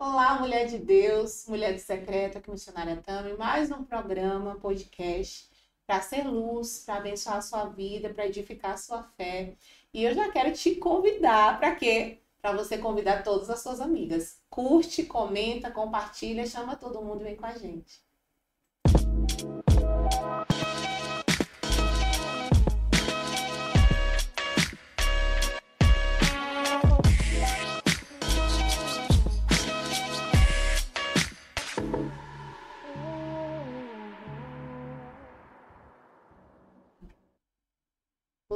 Olá, mulher de Deus, mulher de secreto, aqui missionária Tami, mais um programa, podcast, para ser luz, para abençoar a sua vida, para edificar a sua fé. E eu já quero te convidar para quê? Para você convidar todas as suas amigas. Curte, comenta, compartilha, chama todo mundo e vem com a gente.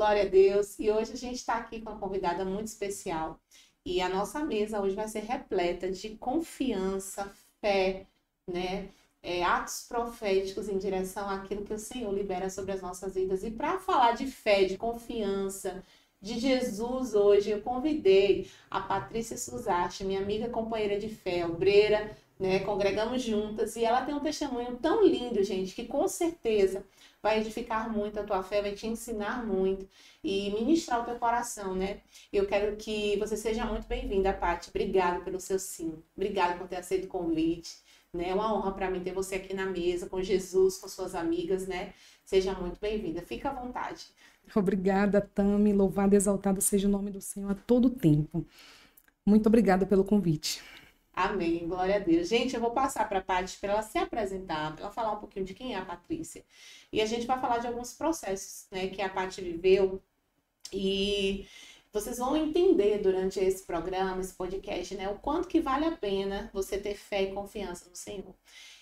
Glória a Deus. E hoje a gente está aqui com uma convidada muito especial. E a nossa mesa hoje vai ser repleta de confiança, fé, né? É, atos proféticos em direção àquilo que o Senhor libera sobre as nossas vidas. E para falar de fé, de confiança, de Jesus hoje, eu convidei a Patrícia Suzarte, minha amiga companheira de fé, obreira, né? Congregamos juntas e ela tem um testemunho tão lindo, gente, que com certeza vai edificar muito a tua fé, vai te ensinar muito e ministrar o teu coração, né? Eu quero que você seja muito bem-vinda, Paty. Obrigada pelo seu sim. Obrigada por ter aceito o convite. Né? É uma honra para mim ter você aqui na mesa com Jesus, com suas amigas, né? Seja muito bem-vinda. Fica à vontade. Obrigada, Tami. Louvado e exaltado seja o nome do Senhor a todo tempo. Muito obrigada pelo convite. Amém, glória a Deus. Gente, eu vou passar para a Paty para ela se apresentar, para ela falar um pouquinho de quem é a Patrícia. E a gente vai falar de alguns processos né, que a Paty viveu. E vocês vão entender durante esse programa, esse podcast, né, o quanto que vale a pena você ter fé e confiança no Senhor.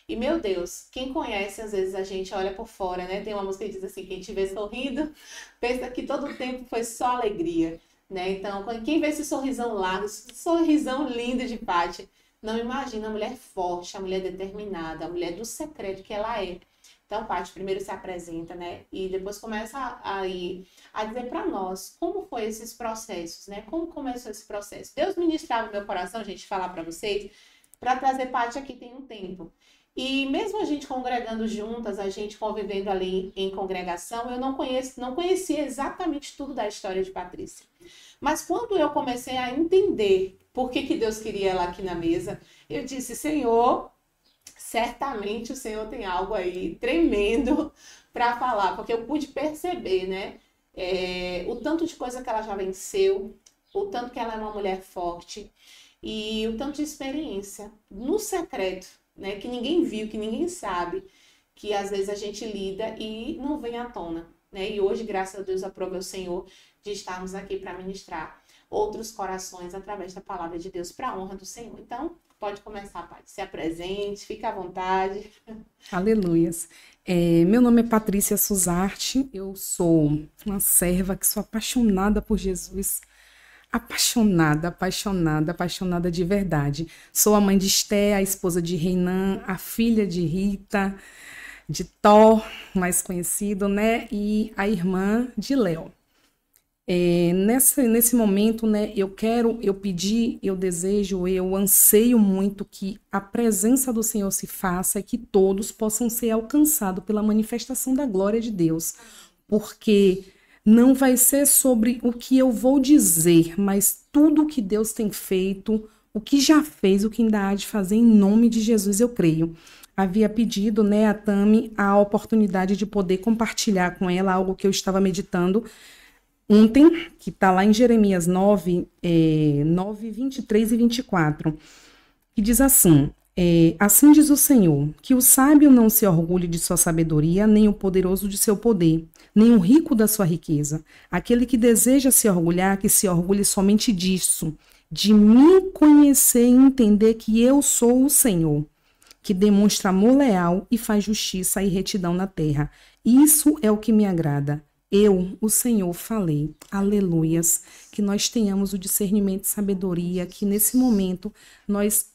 E meu Deus, quem conhece, às vezes a gente olha por fora, né? Tem uma música que diz assim: quem te vê sorrindo, pensa que todo o tempo foi só alegria. Né? Então, quem vê esse sorrisão largo, esse sorrisão lindo de Paty, não imagina a mulher forte, a mulher determinada, a mulher do secreto que ela é. Então, Paty primeiro se apresenta, né? E depois começa aí a, a, dizer para nós como foi esses processos, né? Como começou esse processo. Deus ministrava meu coração, gente, falar para vocês, para trazer Paty aqui tem um tempo. E mesmo a gente congregando juntas, a gente convivendo ali em congregação, eu não conheço, não conhecia exatamente tudo da história de Patrícia. Mas quando eu comecei a entender por que, que Deus queria ela aqui na mesa? Eu disse, Senhor, certamente o Senhor tem algo aí tremendo para falar, porque eu pude perceber, né? É, o tanto de coisa que ela já venceu, o tanto que ela é uma mulher forte e o tanto de experiência no secreto, né? Que ninguém viu, que ninguém sabe, que às vezes a gente lida e não vem à tona, né? E hoje, graças a Deus, aprova o Senhor de estarmos aqui para ministrar outros corações através da palavra de Deus para a honra do Senhor. Então, pode começar, Pai. Se apresente, fique à vontade. Aleluias. É, meu nome é Patrícia Suzarte, eu sou uma serva que sou apaixonada por Jesus. Apaixonada, apaixonada, apaixonada de verdade. Sou a mãe de Esté, a esposa de Renan, a filha de Rita, de Thor, mais conhecido, né? E a irmã de Léo. É, nessa, nesse momento, né, eu quero, eu pedi, eu desejo, eu anseio muito que a presença do Senhor se faça e que todos possam ser alcançados pela manifestação da glória de Deus, porque não vai ser sobre o que eu vou dizer, mas tudo o que Deus tem feito, o que já fez, o que ainda há de fazer, em nome de Jesus, eu creio havia pedido né, a Tami a oportunidade de poder compartilhar com ela algo que eu estava meditando ontem, que está lá em Jeremias 9, é, 9, 23 e 24, que diz assim: é, Assim diz o Senhor, que o sábio não se orgulhe de sua sabedoria, nem o poderoso de seu poder, nem o rico da sua riqueza. Aquele que deseja se orgulhar, que se orgulhe somente disso, de me conhecer e entender que eu sou o Senhor, que demonstra amor leal e faz justiça e retidão na terra. Isso é o que me agrada. Eu, o Senhor, falei, aleluias, que nós tenhamos o discernimento e sabedoria, que nesse momento nós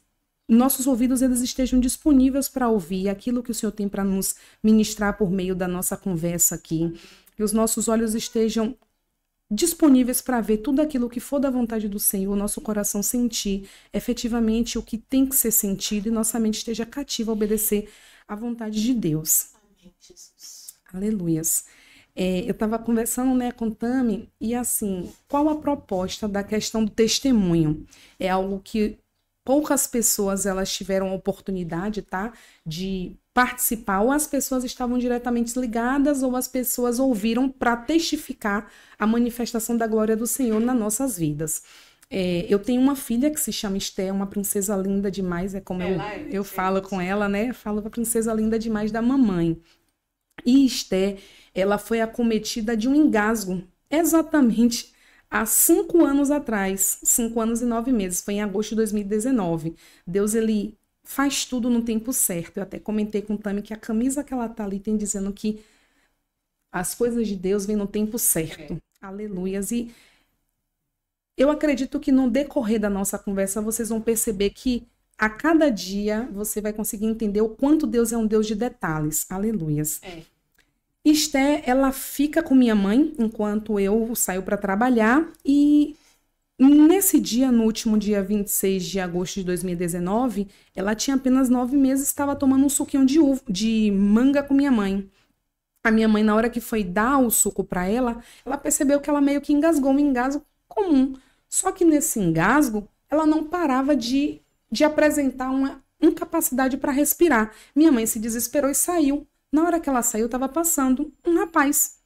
nossos ouvidos eles estejam disponíveis para ouvir aquilo que o Senhor tem para nos ministrar por meio da nossa conversa aqui, que os nossos olhos estejam disponíveis para ver tudo aquilo que for da vontade do Senhor, o nosso coração sentir efetivamente o que tem que ser sentido e nossa mente esteja cativa a obedecer à vontade de Deus. Amém, Jesus. Aleluias. É, eu estava conversando né, com Tami e assim, qual a proposta da questão do testemunho? É algo que poucas pessoas elas tiveram a oportunidade, tá, de participar, ou as pessoas estavam diretamente ligadas, ou as pessoas ouviram para testificar a manifestação da glória do Senhor nas nossas vidas. É, eu tenho uma filha que se chama Esté, uma princesa linda demais, é como eu, é eu falo com ela, né? Falo a princesa linda demais da mamãe. E Esté, ela foi acometida de um engasgo, exatamente há cinco anos atrás, cinco anos e nove meses, foi em agosto de 2019. Deus, ele faz tudo no tempo certo. Eu até comentei com o Tami que a camisa que ela tá ali tem dizendo que as coisas de Deus vêm no tempo certo. É. Aleluias. E eu acredito que no decorrer da nossa conversa vocês vão perceber que a cada dia você vai conseguir entender o quanto Deus é um Deus de detalhes. Aleluias. É. Esther, ela fica com minha mãe enquanto eu saio para trabalhar e nesse dia, no último dia 26 de agosto de 2019, ela tinha apenas nove meses, estava tomando um suquinho de, uva, de manga com minha mãe. A minha mãe, na hora que foi dar o suco para ela, ela percebeu que ela meio que engasgou um engasgo comum. Só que nesse engasgo, ela não parava de, de apresentar uma incapacidade para respirar. Minha mãe se desesperou e saiu. Na hora que ela saiu, estava passando um rapaz.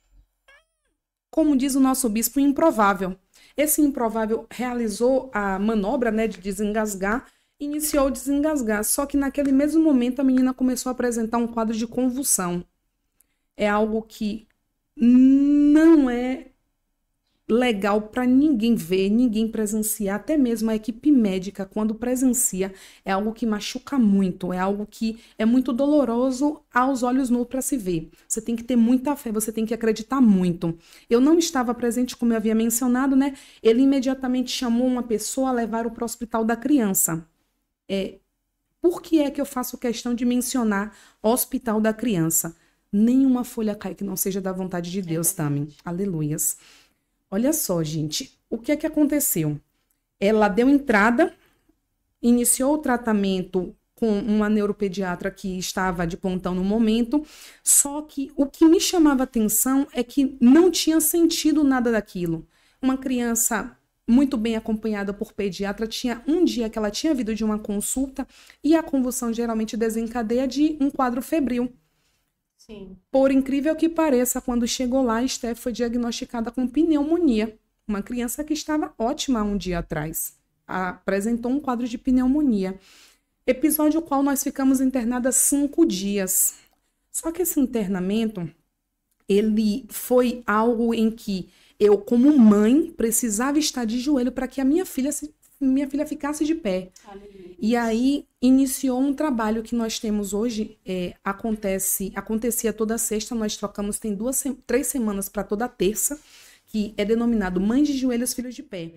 Como diz o nosso bispo, improvável. Esse improvável realizou a manobra né, de desengasgar, iniciou o desengasgar, só que naquele mesmo momento a menina começou a apresentar um quadro de convulsão. É algo que não é legal para ninguém ver, ninguém presenciar, até mesmo a equipe médica, quando presencia, é algo que machuca muito, é algo que é muito doloroso aos olhos nus para se ver. Você tem que ter muita fé, você tem que acreditar muito. Eu não estava presente, como eu havia mencionado, né? Ele imediatamente chamou uma pessoa a levar o para o hospital da criança. É, por que é que eu faço questão de mencionar hospital da criança? Nenhuma folha cai que não seja da vontade de é Deus, é Tami. Aleluias. Olha só, gente, o que é que aconteceu? Ela deu entrada, iniciou o tratamento com uma neuropediatra que estava de plantão no momento, só que o que me chamava atenção é que não tinha sentido nada daquilo. Uma criança muito bem acompanhada por pediatra, tinha um dia que ela tinha vindo de uma consulta e a convulsão geralmente desencadeia de um quadro febril. Por incrível que pareça, quando chegou lá, Steph foi diagnosticada com pneumonia. Uma criança que estava ótima um dia atrás. Apresentou um quadro de pneumonia. Episódio qual nós ficamos internadas cinco dias. Só que esse internamento, ele foi algo em que eu, como mãe, precisava estar de joelho para que a minha filha se minha filha ficasse de pé. Aleluia. Ah, e aí iniciou um trabalho que nós temos hoje. É, acontece, acontecia toda sexta, nós trocamos, tem duas, três semanas para toda terça, que é denominado Mães de Joelhos, Filhos de Pé.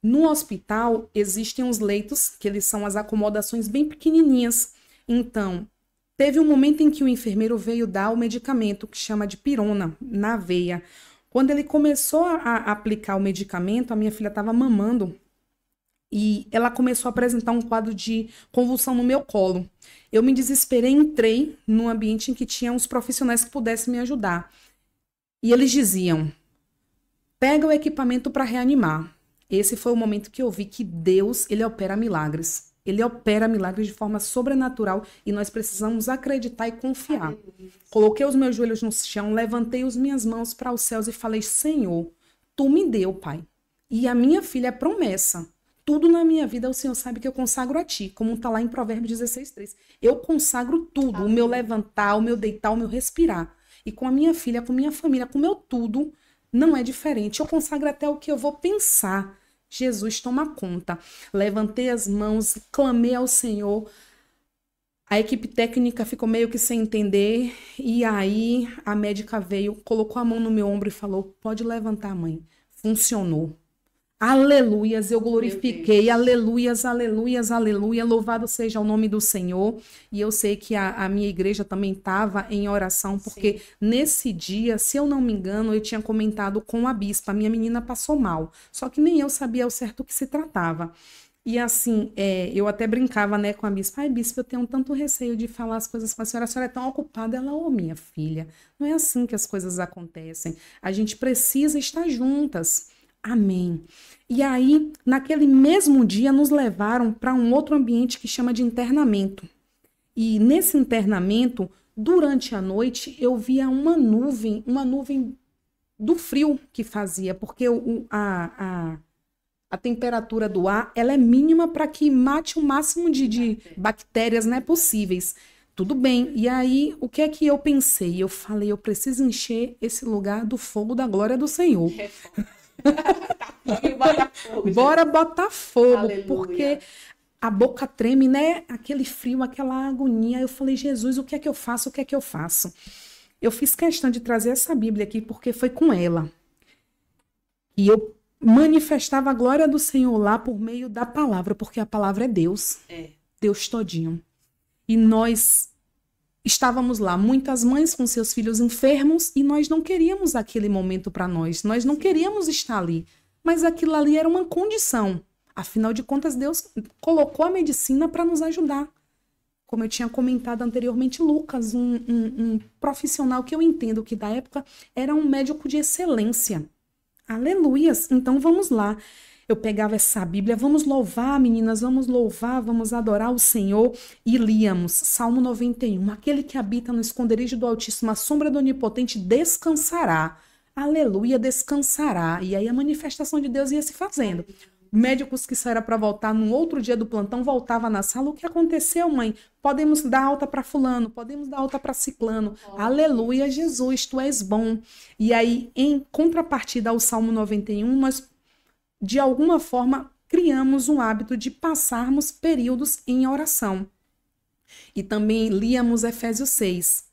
No hospital existem os leitos, que eles são as acomodações bem pequenininhas. Então, teve um momento em que o enfermeiro veio dar o medicamento que chama de pirona na veia. Quando ele começou a aplicar o medicamento, a minha filha estava mamando e ela começou a apresentar um quadro de convulsão no meu colo. Eu me desesperei, entrei num ambiente em que tinha uns profissionais que pudessem me ajudar. E eles diziam: pega o equipamento para reanimar. Esse foi o momento que eu vi que Deus, ele opera milagres. Ele opera milagres de forma sobrenatural e nós precisamos acreditar e confiar. Coloquei os meus joelhos no chão, levantei as minhas mãos para os céus e falei: Senhor, tu me deu, Pai. E a minha filha é promessa tudo na minha vida o Senhor sabe que eu consagro a ti, como está lá em Provérbios 16, 3. Eu consagro tudo, o meu levantar, o meu deitar, o meu respirar. E com a minha filha, com minha família, com o meu tudo, não é diferente. Eu consagro até o que eu vou pensar. Jesus toma conta. Levantei as mãos, clamei ao Senhor. A equipe técnica ficou meio que sem entender. E aí a médica veio, colocou a mão no meu ombro e falou: Pode levantar, mãe. Funcionou. Aleluias, eu glorifiquei, aleluias, aleluias, aleluia. Louvado seja o nome do Senhor. E eu sei que a, a minha igreja também estava em oração, porque Sim. nesse dia, se eu não me engano, eu tinha comentado com a bispa, minha menina passou mal. Só que nem eu sabia ao certo o que se tratava. E assim, é, eu até brincava né, com a bispa. Ai, bispa, eu tenho tanto receio de falar as coisas com a senhora. A senhora é tão ocupada. Ela, ô, oh, minha filha, não é assim que as coisas acontecem. A gente precisa estar juntas. Amém. E aí, naquele mesmo dia, nos levaram para um outro ambiente que chama de internamento. E nesse internamento, durante a noite, eu via uma nuvem, uma nuvem do frio que fazia, porque o, a, a, a temperatura do ar ela é mínima para que mate o máximo de, de bactérias né, possíveis. Tudo bem. E aí, o que é que eu pensei? Eu falei, eu preciso encher esse lugar do fogo da glória do Senhor. É Botafogo, Bora botar Aleluia. porque a boca treme, né? Aquele frio, aquela agonia. Eu falei, Jesus, o que é que eu faço? O que é que eu faço? Eu fiz questão de trazer essa Bíblia aqui porque foi com ela. E eu manifestava a glória do Senhor lá por meio da palavra, porque a palavra é Deus. É. Deus todinho. E nós Estávamos lá, muitas mães com seus filhos enfermos e nós não queríamos aquele momento para nós, nós não queríamos estar ali, mas aquilo ali era uma condição. Afinal de contas, Deus colocou a medicina para nos ajudar. Como eu tinha comentado anteriormente, Lucas, um, um, um profissional que eu entendo que da época era um médico de excelência. Aleluias! Então vamos lá eu pegava essa Bíblia, vamos louvar, meninas, vamos louvar, vamos adorar o Senhor e líamos Salmo 91. Aquele que habita no esconderijo do Altíssimo, a sombra do Onipotente descansará. Aleluia, descansará. E aí a manifestação de Deus ia se fazendo. Médicos que saíram para voltar no outro dia do plantão voltava na sala. O que aconteceu, mãe? Podemos dar alta para fulano, podemos dar alta para ciclano. Oh. Aleluia, Jesus, tu és bom. E aí, em contrapartida ao Salmo 91, nós de alguma forma, criamos um hábito de passarmos períodos em oração. E também líamos Efésios 6.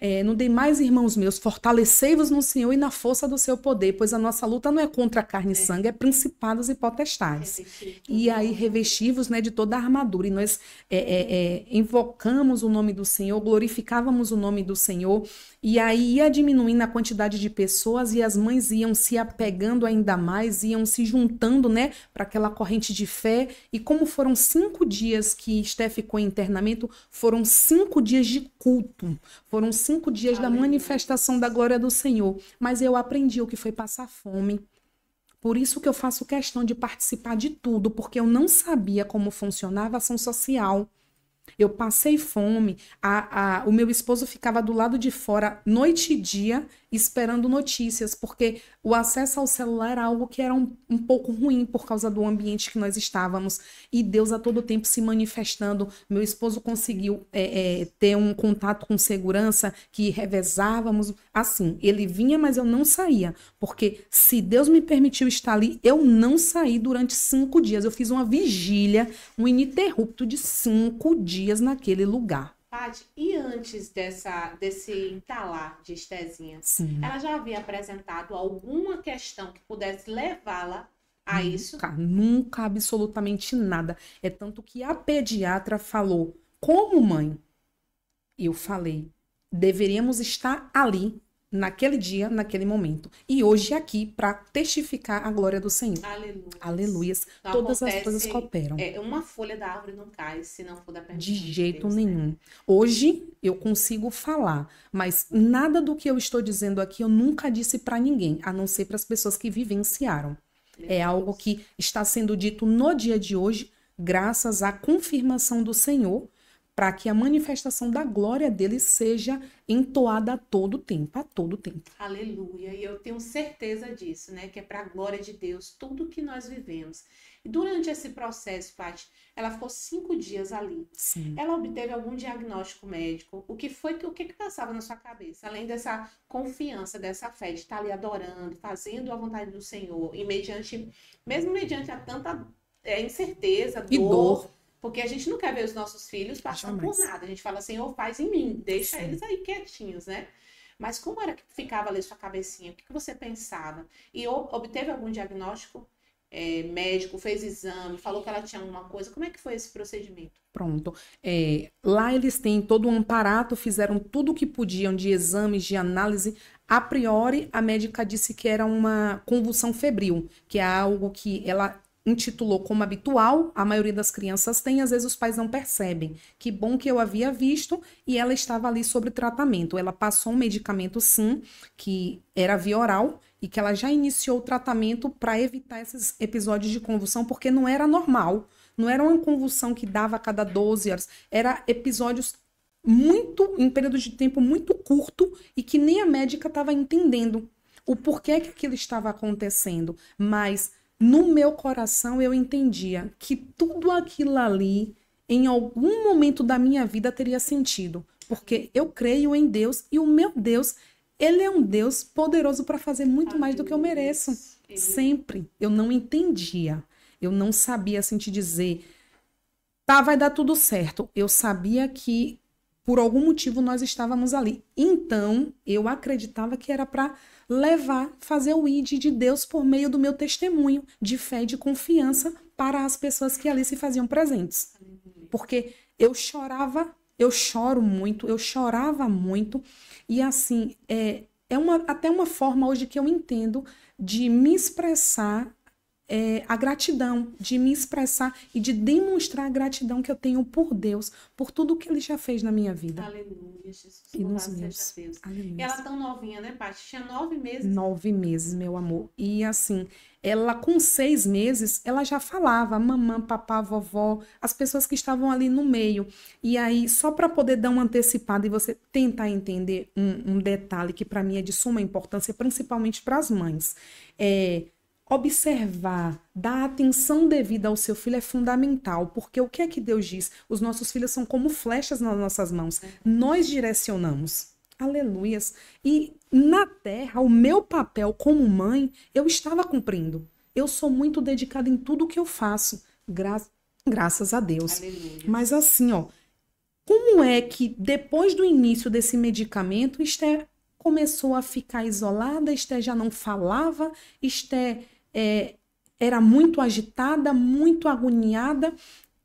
É, não dei mais, irmãos meus, fortalecei-vos no Senhor e na força do seu poder, pois a nossa luta não é contra carne é. e sangue, é principados e potestades. E aí revestivos né, de toda a armadura. E nós é, é, é, invocamos o nome do Senhor, glorificávamos o nome do Senhor e aí ia diminuindo a quantidade de pessoas e as mães iam se apegando ainda mais, iam se juntando, né, para aquela corrente de fé. E como foram cinco dias que Esté ficou em internamento, foram cinco dias de culto, foram cinco dias Aleluia. da manifestação da glória do Senhor. Mas eu aprendi o que foi passar fome. Por isso que eu faço questão de participar de tudo, porque eu não sabia como funcionava a ação social. Eu passei fome, a, a, o meu esposo ficava do lado de fora noite e dia esperando notícias, porque o acesso ao celular era é algo que era um, um pouco ruim por causa do ambiente que nós estávamos. E Deus a todo tempo se manifestando. Meu esposo conseguiu é, é, ter um contato com segurança que revezávamos. Assim, ele vinha, mas eu não saía, porque se Deus me permitiu estar ali, eu não saí durante cinco dias. Eu fiz uma vigília, um ininterrupto de cinco dias naquele lugar. Paty, e antes dessa, desse entalar de estezinha, Sim. ela já havia apresentado alguma questão que pudesse levá-la a isso? Nunca, nunca, absolutamente nada. É tanto que a pediatra falou, como mãe, eu falei, deveríamos estar ali naquele dia, naquele momento. E hoje aqui para testificar a glória do Senhor. Aleluia. Aleluias. Então, Todas acontece, as coisas cooperam. É, uma folha da árvore não cai se não for da permissão de jeito de Deus, né? nenhum. Né? Hoje eu consigo falar, mas nada do que eu estou dizendo aqui eu nunca disse para ninguém, a não ser para as pessoas que vivenciaram. é algo que está sendo dito no dia de hoje, graças à confirmação do Senhor para que a manifestação da glória dele seja entoada a todo tempo, a todo tempo. Aleluia. E eu tenho certeza disso, né? Que é para a glória de Deus tudo que nós vivemos. E durante esse processo, Paty, ela ficou cinco dias ali. Sim. Ela obteve algum diagnóstico médico? O que foi que o que, que passava na sua cabeça? Além dessa confiança, dessa fé de estar tá ali adorando, fazendo a vontade do Senhor, e mediante, mesmo mediante a tanta é, incerteza, dor, e dor porque a gente não quer ver os nossos filhos passando por nada. A gente fala, Senhor, assim, oh, faz em mim, deixa Sim. eles aí quietinhos, né? Mas como era que ficava ali sua cabecinha? O que, que você pensava? E obteve algum diagnóstico é, médico, fez exame, falou que ela tinha alguma coisa? Como é que foi esse procedimento? Pronto. É, lá eles têm todo um amparato, fizeram tudo o que podiam de exames, de análise. A priori, a médica disse que era uma convulsão febril, que é algo que ela intitulou como habitual, a maioria das crianças tem, às vezes os pais não percebem. Que bom que eu havia visto e ela estava ali sobre tratamento. Ela passou um medicamento, sim, que era via oral e que ela já iniciou o tratamento para evitar esses episódios de convulsão, porque não era normal. Não era uma convulsão que dava a cada 12 horas, era episódios muito em período de tempo muito curto e que nem a médica estava entendendo o porquê que aquilo estava acontecendo, mas no meu coração eu entendia que tudo aquilo ali, em algum momento da minha vida, teria sentido, porque eu creio em Deus e o meu Deus, ele é um Deus poderoso para fazer muito ah, mais do que eu mereço. É. Sempre. Eu não entendia. Eu não sabia assim te dizer, tá, vai dar tudo certo. Eu sabia que por algum motivo nós estávamos ali. Então, eu acreditava que era para levar, fazer o ID de Deus por meio do meu testemunho de fé e de confiança para as pessoas que ali se faziam presentes. Porque eu chorava, eu choro muito, eu chorava muito. E assim, é, é uma, até uma forma hoje que eu entendo de me expressar é, a gratidão, de me expressar e de demonstrar a gratidão que eu tenho por Deus, por tudo que Ele já fez na minha vida. Aleluia, Jesus. E nos meus. Deus. Aleluia. E ela tão novinha, né, Paty? Tinha nove meses. Nove meses, meu amor. E assim, ela com seis meses, ela já falava, mamãe, papá, vovó, as pessoas que estavam ali no meio. E aí, só para poder dar um antecipado e você tentar entender um, um detalhe que para mim é de suma importância, principalmente para as mães. É observar, dar atenção devida ao seu filho é fundamental, porque o que é que Deus diz? Os nossos filhos são como flechas nas nossas mãos, nós direcionamos. Aleluias. E na terra, o meu papel como mãe, eu estava cumprindo. Eu sou muito dedicada em tudo que eu faço, gra graças a Deus. Aleluia. Mas assim, ó, como é que depois do início desse medicamento, Esther começou a ficar isolada, Esté já não falava, Esté é, era muito agitada, muito agoniada.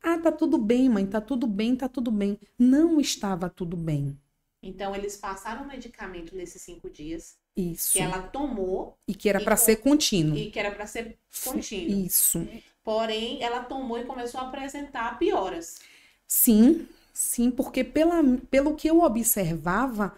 Ah, tá tudo bem, mãe, tá tudo bem, tá tudo bem. Não estava tudo bem. Então, eles passaram o medicamento nesses cinco dias. Isso. Que ela tomou. E que era para ser contínuo. E que era para ser contínuo. Isso. Porém, ela tomou e começou a apresentar pioras. Sim, sim, porque pela, pelo que eu observava,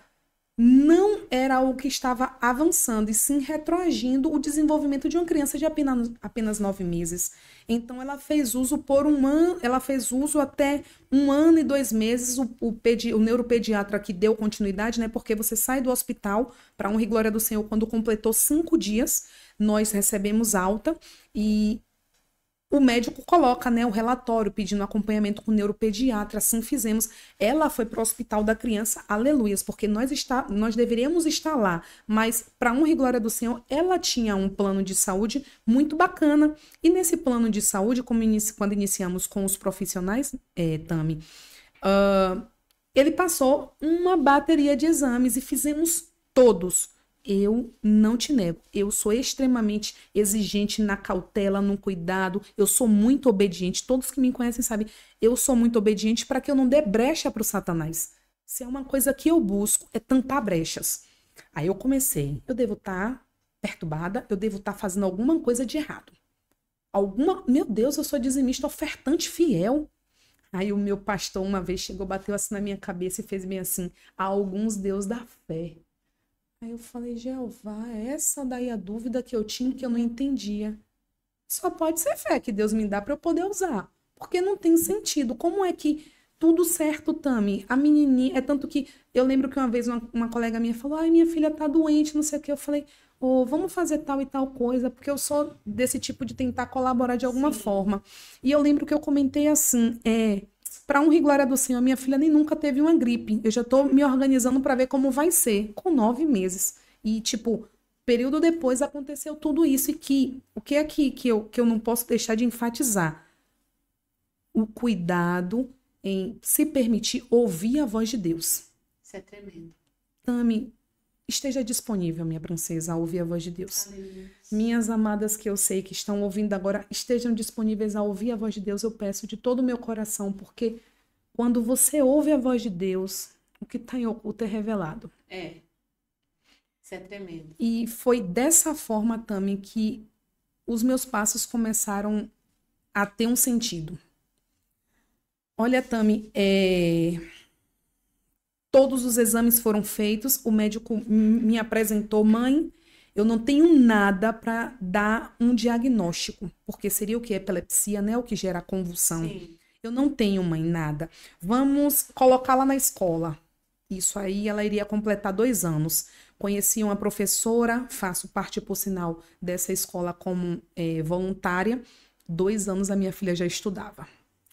não era o que estava avançando e sim retroagindo o desenvolvimento de uma criança de apenas, apenas nove meses. Então ela fez uso por um ano, ela fez uso até um ano e dois meses. O, o, pedi, o neuropediatra que deu continuidade, né? Porque você sai do hospital para honra e glória do Senhor quando completou cinco dias. Nós recebemos alta e o médico coloca né, o relatório pedindo acompanhamento com o neuropediatra, assim fizemos. Ela foi para o hospital da criança, aleluias, porque nós, está, nós deveríamos estar lá, mas para honra e glória do Senhor, ela tinha um plano de saúde muito bacana. E nesse plano de saúde, inici, quando iniciamos com os profissionais, é, Tami, uh, ele passou uma bateria de exames e fizemos todos eu não te nego. Eu sou extremamente exigente na cautela, no cuidado. Eu sou muito obediente. Todos que me conhecem sabem. Eu sou muito obediente para que eu não dê brecha para o Satanás. Se é uma coisa que eu busco, é tampar brechas. Aí eu comecei. Eu devo estar tá perturbada. Eu devo estar tá fazendo alguma coisa de errado. Alguma. Meu Deus, eu sou dizimista ofertante fiel. Aí o meu pastor uma vez chegou, bateu assim na minha cabeça e fez bem assim: a alguns deus da fé Aí eu falei, Jeová, essa daí é a dúvida que eu tinha que eu não entendia. Só pode ser fé que Deus me dá para eu poder usar. Porque não tem sentido. Como é que tudo certo, Tami? A menininha. É tanto que eu lembro que uma vez uma, uma colega minha falou: ai, minha filha tá doente, não sei o que. Eu falei: ou oh, vamos fazer tal e tal coisa, porque eu sou desse tipo de tentar colaborar de alguma Sim. forma. E eu lembro que eu comentei assim: é, para um e glória do Senhor, minha filha nem nunca teve uma gripe. Eu já estou me organizando para ver como vai ser, com nove meses. E, tipo, período depois aconteceu tudo isso. E que, o que é aqui que eu, que eu não posso deixar de enfatizar? O cuidado em se permitir ouvir a voz de Deus. Isso é tremendo. Tami, Esteja disponível, minha princesa, a ouvir a voz de Deus. Aleluia. Minhas amadas que eu sei que estão ouvindo agora, estejam disponíveis a ouvir a voz de Deus, eu peço de todo o meu coração, porque quando você ouve a voz de Deus, o que está em oculto é revelado. É. Isso é tremendo. E foi dessa forma, Tami, que os meus passos começaram a ter um sentido. Olha, Tami, é Todos os exames foram feitos, o médico me apresentou, mãe, eu não tenho nada para dar um diagnóstico, porque seria o que? Epilepsia, né? O que gera convulsão. Sim. Eu não tenho, mãe, nada. Vamos colocá-la na escola. Isso aí, ela iria completar dois anos. Conheci uma professora, faço parte, por sinal, dessa escola como é, voluntária. Dois anos a minha filha já estudava.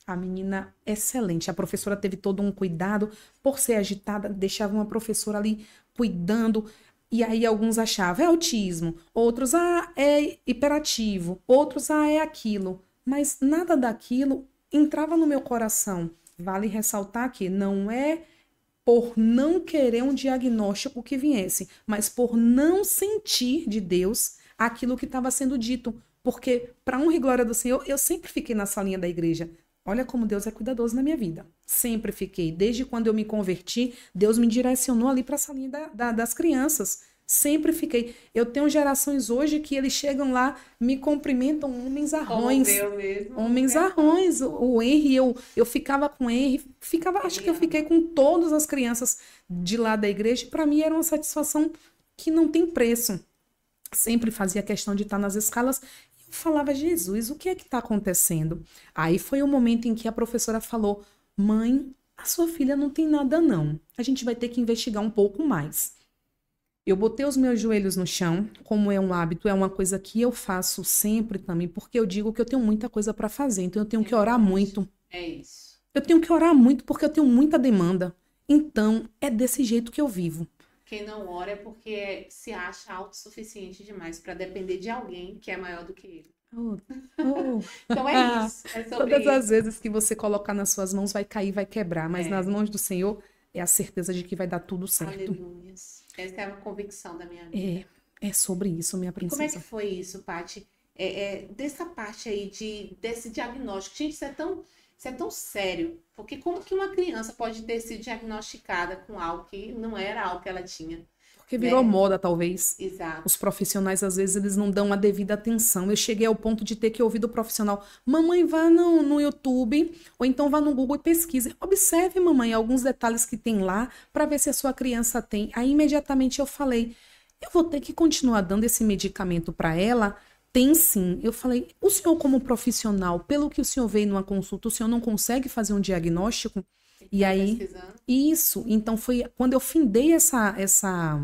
A menina excelente. A professora teve todo um cuidado. Por ser agitada, deixava uma professora ali cuidando. E aí alguns achavam é autismo, outros ah, é hiperativo, outros ah, é aquilo. Mas nada daquilo entrava no meu coração. Vale ressaltar que não é por não querer um diagnóstico que viesse, mas por não sentir de Deus aquilo que estava sendo dito. Porque, para honra e glória do Senhor, eu sempre fiquei na salinha da igreja. Olha como Deus é cuidadoso na minha vida. Sempre fiquei. Desde quando eu me converti, Deus me direcionou ali para a salinha da, da, das crianças. Sempre fiquei. Eu tenho gerações hoje que eles chegam lá, me cumprimentam, homens arrões. Mesmo, homens arrões. O Henry, eu, eu ficava com o Henry, ficava, acho que eu fiquei com todas as crianças de lá da igreja. Para mim era uma satisfação que não tem preço sempre fazia questão de estar nas escalas falava, Jesus, o que é que está acontecendo? Aí foi o momento em que a professora falou, mãe, a sua filha não tem nada não, a gente vai ter que investigar um pouco mais. Eu botei os meus joelhos no chão, como é um hábito, é uma coisa que eu faço sempre também, porque eu digo que eu tenho muita coisa para fazer, então eu tenho é que orar muito. É isso. Eu tenho que orar muito porque eu tenho muita demanda. Então, é desse jeito que eu vivo. Quem não ora é porque se acha autossuficiente demais para depender de alguém que é maior do que ele. Uh, uh. então é ah, isso. É Todas isso. as vezes que você colocar nas suas mãos, vai cair, vai quebrar, mas é. nas mãos do Senhor é a certeza de que vai dar tudo certo. Aleluia. Essa é a convicção da minha vida. É, é sobre isso, minha princesa. E como é que foi isso, Pati? É, é, dessa parte aí de, desse diagnóstico. Gente, isso é tão isso é tão sério, porque como que uma criança pode ter sido diagnosticada com algo que não era algo que ela tinha? Porque virou né? moda, talvez. Exato. Os profissionais, às vezes, eles não dão a devida atenção. Eu cheguei ao ponto de ter que ouvir do profissional: mamãe, vá no, no YouTube, ou então vá no Google e pesquise. Observe, mamãe, alguns detalhes que tem lá para ver se a sua criança tem. Aí, imediatamente, eu falei: eu vou ter que continuar dando esse medicamento para ela tem sim. Eu falei, o senhor, como profissional, pelo que o senhor veio numa consulta, o senhor não consegue fazer um diagnóstico? E tá aí, isso. Então, foi quando eu findei essa, essa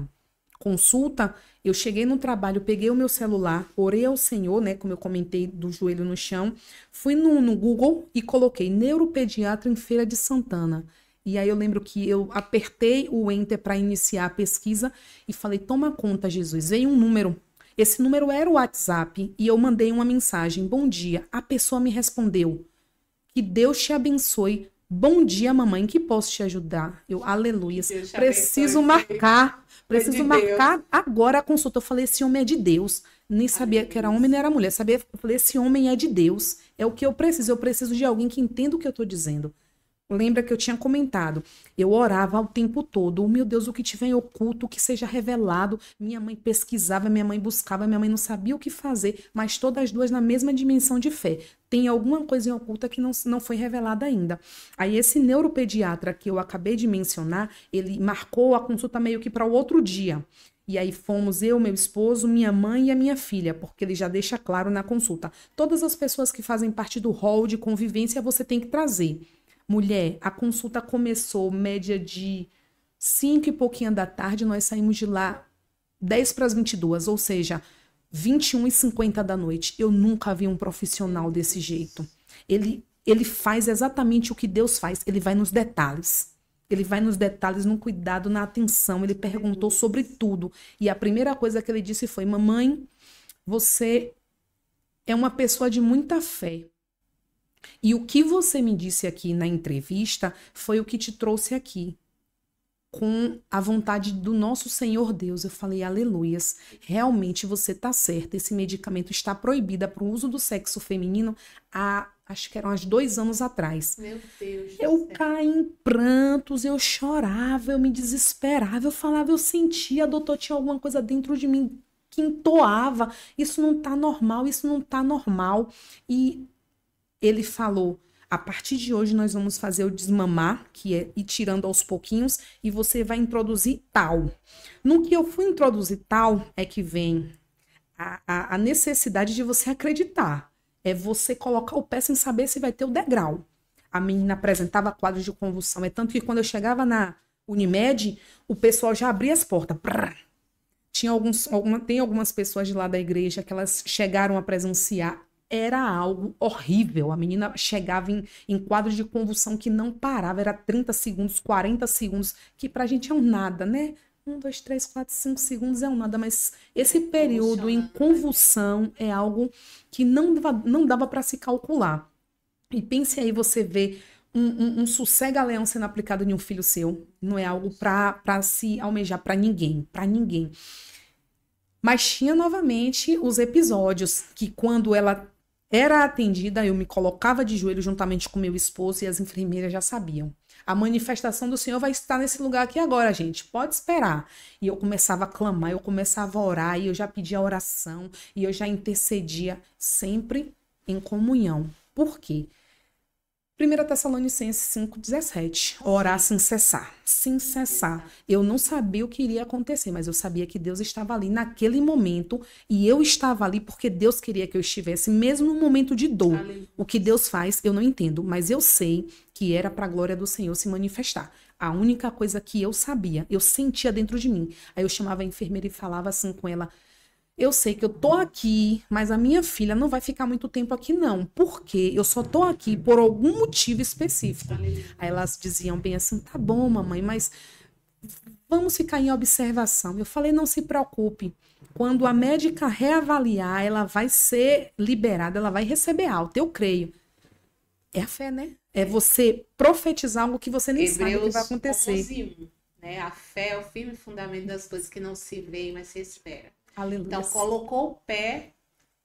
consulta, eu cheguei no trabalho, peguei o meu celular, orei ao Senhor, né? Como eu comentei, do joelho no chão. Fui no, no Google e coloquei neuropediatra em Feira de Santana. E aí eu lembro que eu apertei o enter para iniciar a pesquisa e falei: "Toma conta, Jesus". Veio um número esse número era o WhatsApp e eu mandei uma mensagem: Bom dia. A pessoa me respondeu: Que Deus te abençoe. Bom dia, mamãe, que posso te ajudar? Eu, aleluia. Preciso marcar. Preciso de marcar Deus. agora a consulta. Eu falei, esse homem é de Deus. Nem sabia Ai, que era homem, nem era mulher. Sabia, eu falei, esse homem é de Deus. É o que eu preciso. Eu preciso de alguém que entenda o que eu estou dizendo. Lembra que eu tinha comentado? Eu orava o tempo todo. Oh, meu Deus, o que tiver oculto, que seja revelado. Minha mãe pesquisava, minha mãe buscava, minha mãe não sabia o que fazer, mas todas as duas na mesma dimensão de fé. Tem alguma coisa oculta que não, não foi revelada ainda. Aí, esse neuropediatra que eu acabei de mencionar, ele marcou a consulta meio que para o outro dia. E aí fomos eu, meu esposo, minha mãe e a minha filha, porque ele já deixa claro na consulta. Todas as pessoas que fazem parte do hall de convivência você tem que trazer. Mulher, a consulta começou média de 5 e pouquinho da tarde, nós saímos de lá 10 para as 22, ou seja, 21 e 50 da noite. Eu nunca vi um profissional desse jeito. Ele, ele faz exatamente o que Deus faz, ele vai nos detalhes. Ele vai nos detalhes, no cuidado, na atenção. Ele perguntou sobre tudo. E a primeira coisa que ele disse foi: Mamãe, você é uma pessoa de muita fé. E o que você me disse aqui na entrevista foi o que te trouxe aqui. Com a vontade do nosso Senhor Deus, eu falei, aleluias, realmente você está certa. Esse medicamento está proibido para o uso do sexo feminino há, acho que eram uns dois anos atrás. Meu Deus. Eu caí em prantos, eu chorava, eu me desesperava, eu falava, eu sentia, doutor, tinha alguma coisa dentro de mim que entoava, isso não tá normal, isso não tá normal. E ele falou: a partir de hoje nós vamos fazer o desmamar, que é ir tirando aos pouquinhos, e você vai introduzir tal. No que eu fui introduzir tal é que vem a, a, a necessidade de você acreditar. É você colocar o pé sem saber se vai ter o degrau. A menina apresentava quadros de convulsão. É tanto que quando eu chegava na Unimed, o pessoal já abria as portas. Brrr. Tinha alguns, alguma, tem algumas pessoas de lá da igreja que elas chegaram a presenciar era algo horrível. A menina chegava em, em quadro de convulsão que não parava, era 30 segundos, 40 segundos, que pra gente é um nada, né? Um, dois, três, quatro, cinco segundos é um nada, mas esse é período em convulsão é algo que não dava, não dava para se calcular. E pense aí, você vê um, um, um sossega-leão sendo aplicado em um filho seu, não é algo para se almejar para ninguém, para ninguém. Mas tinha novamente os episódios que quando ela era atendida, eu me colocava de joelho juntamente com meu esposo e as enfermeiras já sabiam. A manifestação do Senhor vai estar nesse lugar aqui agora, gente. Pode esperar. E eu começava a clamar, eu começava a orar, e eu já pedia oração, e eu já intercedia, sempre em comunhão. Por quê? 1 Tessalonicenses 5,17. Orar sem cessar. Sem cessar. Eu não sabia o que iria acontecer, mas eu sabia que Deus estava ali naquele momento e eu estava ali porque Deus queria que eu estivesse, mesmo no momento de dor. Aleluia. O que Deus faz, eu não entendo, mas eu sei que era para a glória do Senhor se manifestar. A única coisa que eu sabia, eu sentia dentro de mim. Aí eu chamava a enfermeira e falava assim com ela: eu sei que eu tô aqui, mas a minha filha não vai ficar muito tempo aqui, não. Porque eu só tô aqui por algum motivo específico. Aí elas diziam bem assim: tá bom, mamãe, mas vamos ficar em observação. Eu falei: não se preocupe. Quando a médica reavaliar, ela vai ser liberada, ela vai receber alta, eu creio. É a fé, né? É você profetizar algo que você nem Hebreus sabe o que vai acontecer. 11, né? A fé é o firme fundamento das coisas que não se vê, mas se espera. Aleluia. Então, colocou o pé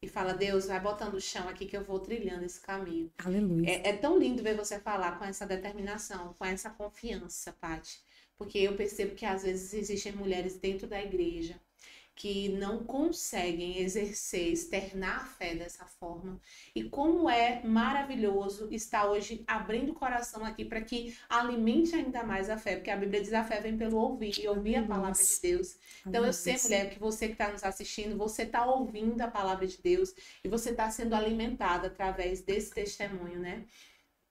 e fala, Deus, vai botando o chão aqui que eu vou trilhando esse caminho. Aleluia. É, é tão lindo ver você falar com essa determinação, com essa confiança, Pati, Porque eu percebo que às vezes existem mulheres dentro da igreja que não conseguem exercer, externar a fé dessa forma. E como é maravilhoso estar hoje abrindo o coração aqui para que alimente ainda mais a fé, porque a Bíblia diz a fé vem pelo ouvir e ouvir a palavra de Deus. Então eu sei, mulher, que você que está nos assistindo, você está ouvindo a palavra de Deus e você está sendo alimentada através desse testemunho, né?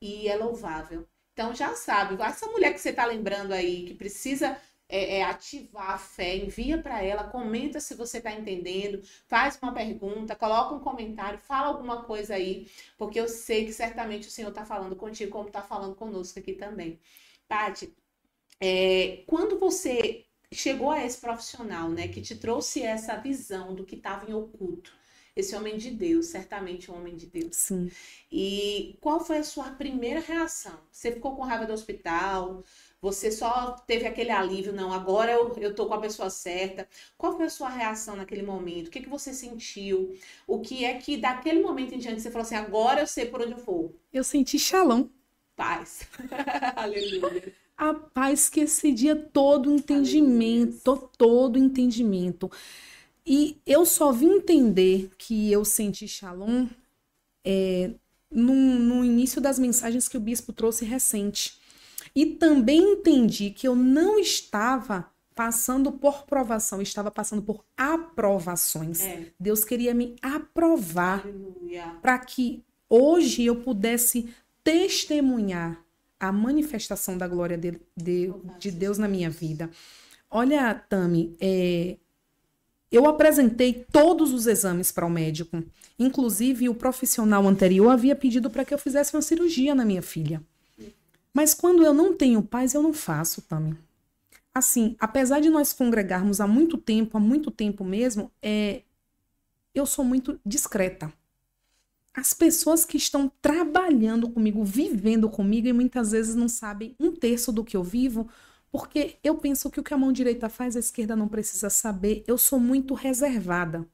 E é louvável. Então já sabe, essa mulher que você está lembrando aí, que precisa é, é, ativar a fé, envia para ela, comenta se você está entendendo, faz uma pergunta, coloca um comentário, fala alguma coisa aí, porque eu sei que certamente o Senhor está falando contigo, como está falando conosco aqui também. Tati, é, quando você chegou a esse profissional, né, que te trouxe essa visão do que estava em oculto, esse homem de Deus, certamente um homem de Deus. Sim. E qual foi a sua primeira reação? Você ficou com raiva do hospital? Você só teve aquele alívio, não, agora eu, eu tô com a pessoa certa. Qual foi a sua reação naquele momento? O que, que você sentiu? O que é que daquele momento em diante você falou assim, agora eu sei por onde eu vou? Eu senti xalão. Paz. Aleluia. A paz que excedia todo o entendimento, Aleluia. todo o entendimento. E eu só vim entender que eu senti xalom eh, é, no, no início das mensagens que o bispo trouxe recente. E também entendi que eu não estava passando por provação, estava passando por aprovações. É. Deus queria me aprovar para que hoje eu pudesse testemunhar a manifestação da glória de, de, oh, de Deus na minha vida. Olha, Tami, é, eu apresentei todos os exames para o médico. Inclusive, o profissional anterior havia pedido para que eu fizesse uma cirurgia na minha filha. Mas quando eu não tenho paz, eu não faço, também. Assim, apesar de nós congregarmos há muito tempo, há muito tempo mesmo, é, eu sou muito discreta. As pessoas que estão trabalhando comigo, vivendo comigo, e muitas vezes não sabem um terço do que eu vivo, porque eu penso que o que a mão direita faz, a esquerda não precisa saber. Eu sou muito reservada.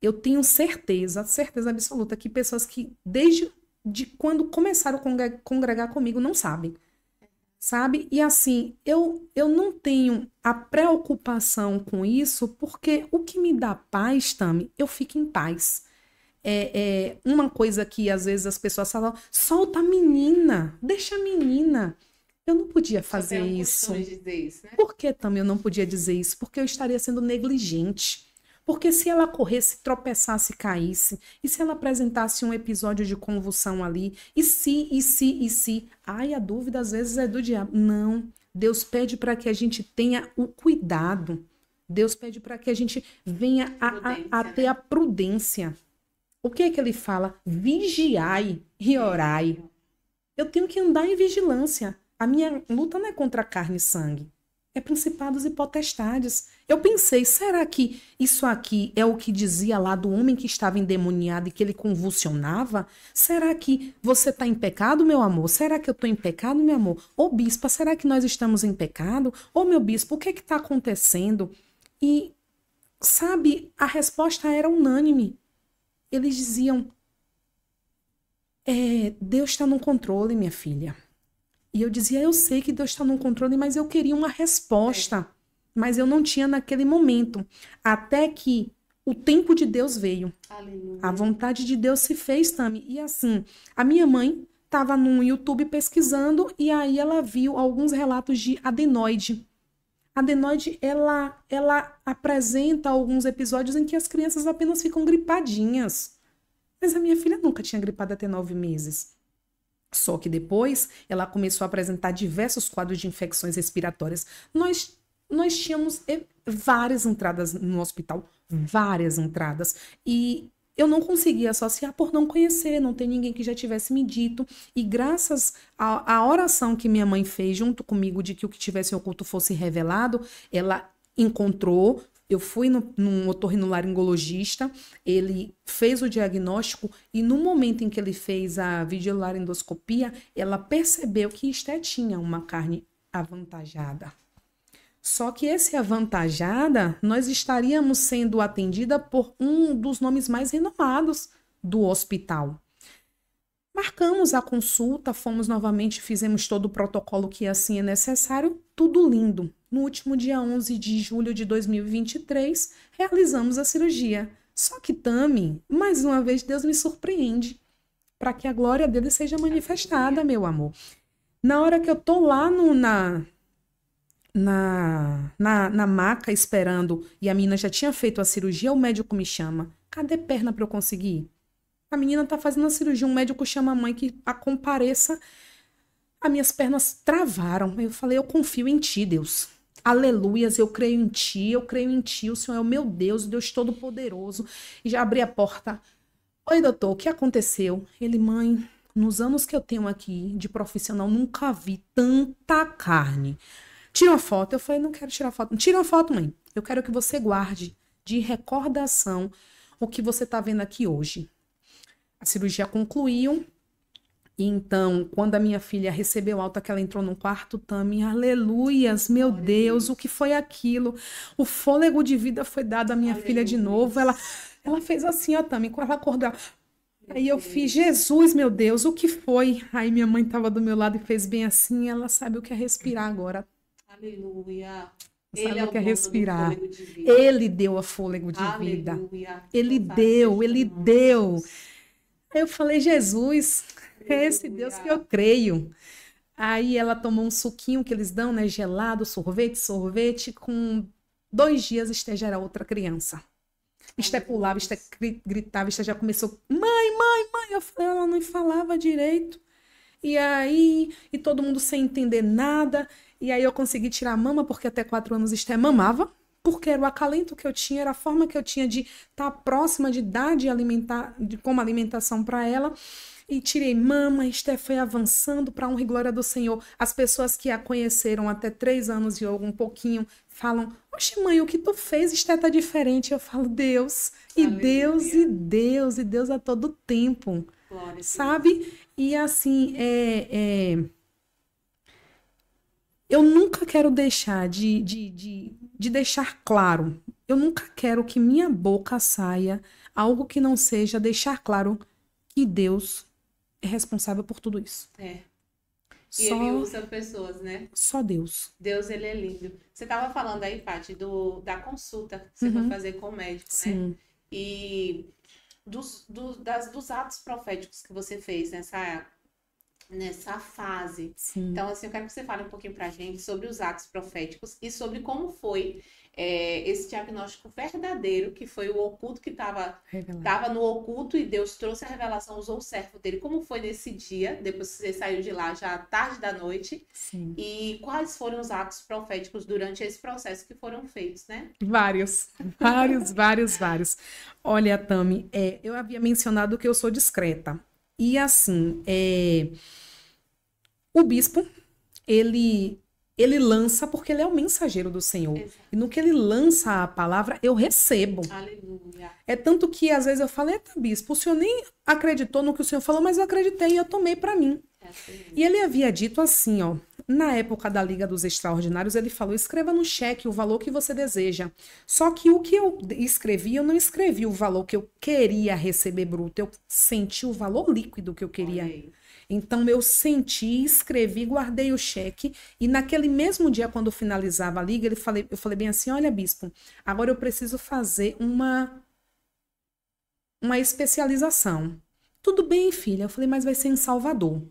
Eu tenho certeza, certeza absoluta, que pessoas que desde de quando começaram a congregar comigo não sabem. Sabe? E assim, eu, eu não tenho a preocupação com isso, porque o que me dá paz, Tami, eu fico em paz. É, é uma coisa que às vezes as pessoas falam, solta a menina, deixa a menina. Eu não podia fazer isso. isso né? Por que também eu não podia dizer isso? Porque eu estaria sendo negligente. Porque se ela corresse, tropeçasse, caísse, e se ela apresentasse um episódio de convulsão ali, e se, e se, e se. Ai, a dúvida às vezes é do diabo. Não. Deus pede para que a gente tenha o cuidado. Deus pede para que a gente venha a, a, a né? ter a prudência. O que é que ele fala? Vigiai e orai. Eu tenho que andar em vigilância. A minha luta não é contra carne e sangue. É principados e potestades. Eu pensei, será que isso aqui é o que dizia lá do homem que estava endemoniado e que ele convulsionava? Será que você está em pecado, meu amor? Será que eu estou em pecado, meu amor? Ô oh, bispa, será que nós estamos em pecado? Ô oh, meu bispo, o que é está acontecendo? E, sabe, a resposta era unânime. Eles diziam: é, Deus está no controle, minha filha. E eu dizia: Eu sei que Deus está no controle, mas eu queria uma resposta. Mas eu não tinha naquele momento. Até que o tempo de Deus veio. Aleluia. A vontade de Deus se fez, Tami. E assim, a minha mãe estava no YouTube pesquisando e aí ela viu alguns relatos de adenoide. Adenoide, ela, ela apresenta alguns episódios em que as crianças apenas ficam gripadinhas. Mas a minha filha nunca tinha gripado até nove meses. Só que depois ela começou a apresentar diversos quadros de infecções respiratórias. Nós, nós tínhamos eh, várias entradas no hospital, várias entradas. E eu não conseguia associar por não conhecer, não ter ninguém que já tivesse me dito. E graças à oração que minha mãe fez junto comigo de que o que tivesse oculto fosse revelado, ela encontrou eu fui no, num otorrinolaringologista, ele fez o diagnóstico e no momento em que ele fez a videolaringoscopia, ela percebeu que Esté tinha uma carne avantajada. Só que esse avantajada, nós estaríamos sendo atendida por um dos nomes mais renomados do hospital. Marcamos a consulta, fomos novamente, fizemos todo o protocolo que assim é necessário, tudo lindo. No último dia 11 de julho de 2023, realizamos a cirurgia. Só que Tami, mais uma vez, Deus me surpreende para que a glória dele seja manifestada, meu amor. Na hora que eu tô lá no, na, na, na, na maca esperando e a menina já tinha feito a cirurgia, o médico me chama. Cadê perna para eu conseguir? A menina tá fazendo a cirurgia, um médico chama a mãe que a compareça. As minhas pernas travaram. Eu falei, eu confio em ti, Deus. Aleluias, eu creio em ti, eu creio em ti, o Senhor é o meu Deus, o Deus Todo-Poderoso. E já abri a porta. Oi, doutor, o que aconteceu? Ele, mãe, nos anos que eu tenho aqui de profissional, nunca vi tanta carne. Tira uma foto. Eu falei, não quero tirar foto. Tira uma foto, mãe. Eu quero que você guarde de recordação o que você está vendo aqui hoje. A cirurgia concluiu, então, quando a minha filha recebeu alta, que ela entrou num quarto Tami, aleluias, meu Glória Deus, o que foi aquilo? O fôlego de vida foi dado à minha aleluia. filha de novo. Ela, ela fez assim, ó, Tami, ela acordou. Aí eu fiz, Jesus, meu Deus, o que foi? Aí minha mãe estava do meu lado e fez bem assim, ela sabe o que é respirar agora. Aleluia. Sabe Ele é o que é, é respirar. De ele deu a fôlego de Aleluia. vida. Ele então tá, deu, ele deu. Aí eu falei, Jesus, é esse Deus que eu creio. Aí ela tomou um suquinho que eles dão, né? Gelado, sorvete, sorvete. Com dois dias, esteja era outra criança. Esté pulava, Esté gritava, Esté já começou, mãe, mãe, mãe. Eu falei, ela não falava direito. E aí, e todo mundo sem entender nada. E aí eu consegui tirar a mama, porque até quatro anos Esté mamava. Porque era o acalento que eu tinha, era a forma que eu tinha de estar tá próxima de dar de alimentar, de, como alimentação para ela e tirei mama. Esté foi avançando para a honra e glória do Senhor. As pessoas que a conheceram até três anos e algum pouquinho falam: Oxe, mãe, o que tu fez? Esté tá diferente. Eu falo: Deus, e Deus, e Deus, e Deus a todo tempo. Glória sabe? E assim, é, é... eu nunca quero deixar de, de, de, de deixar claro. Eu nunca quero que minha boca saia algo que não seja deixar claro que Deus é responsável por tudo isso. É. E só, ele usa pessoas, né? Só Deus. Deus, ele é lindo. Você estava falando aí, Paty, do, da consulta que você uhum. foi fazer com o médico, né? Sim. né? E dos, do, das, dos atos proféticos que você fez nessa, nessa fase. Sim. Então, assim, eu quero que você fale um pouquinho pra gente sobre os atos proféticos e sobre como foi é, esse diagnóstico verdadeiro, que foi o oculto que estava tava no oculto e Deus trouxe a revelação, usou o servo dele. Como foi nesse dia? Depois você saiu de lá já à tarde da noite. Sim. E quais foram os atos proféticos durante esse processo que foram feitos, né? Vários, vários, vários, vários. Olha, Tami, é, eu havia mencionado que eu sou discreta. E assim, é, o bispo, ele ele lança porque ele é o mensageiro do Senhor. Exato. E no que ele lança a palavra, eu recebo. Aleluia. É tanto que às vezes eu falo, eita, bispo, o senhor nem acreditou no que o senhor falou, mas eu acreditei e eu tomei para mim. É assim e ele havia dito assim, ó, na época da Liga dos Extraordinários, ele falou: escreva no cheque o valor que você deseja. Só que o que eu escrevi, eu não escrevi o valor que eu queria receber bruto, eu senti o valor líquido que eu queria. Amém então eu senti, escrevi, guardei o cheque e naquele mesmo dia quando finalizava a liga, ele falei, eu falei bem assim, olha bispo, agora eu preciso fazer uma uma especialização. Tudo bem, filha. Eu falei, mas vai ser em Salvador.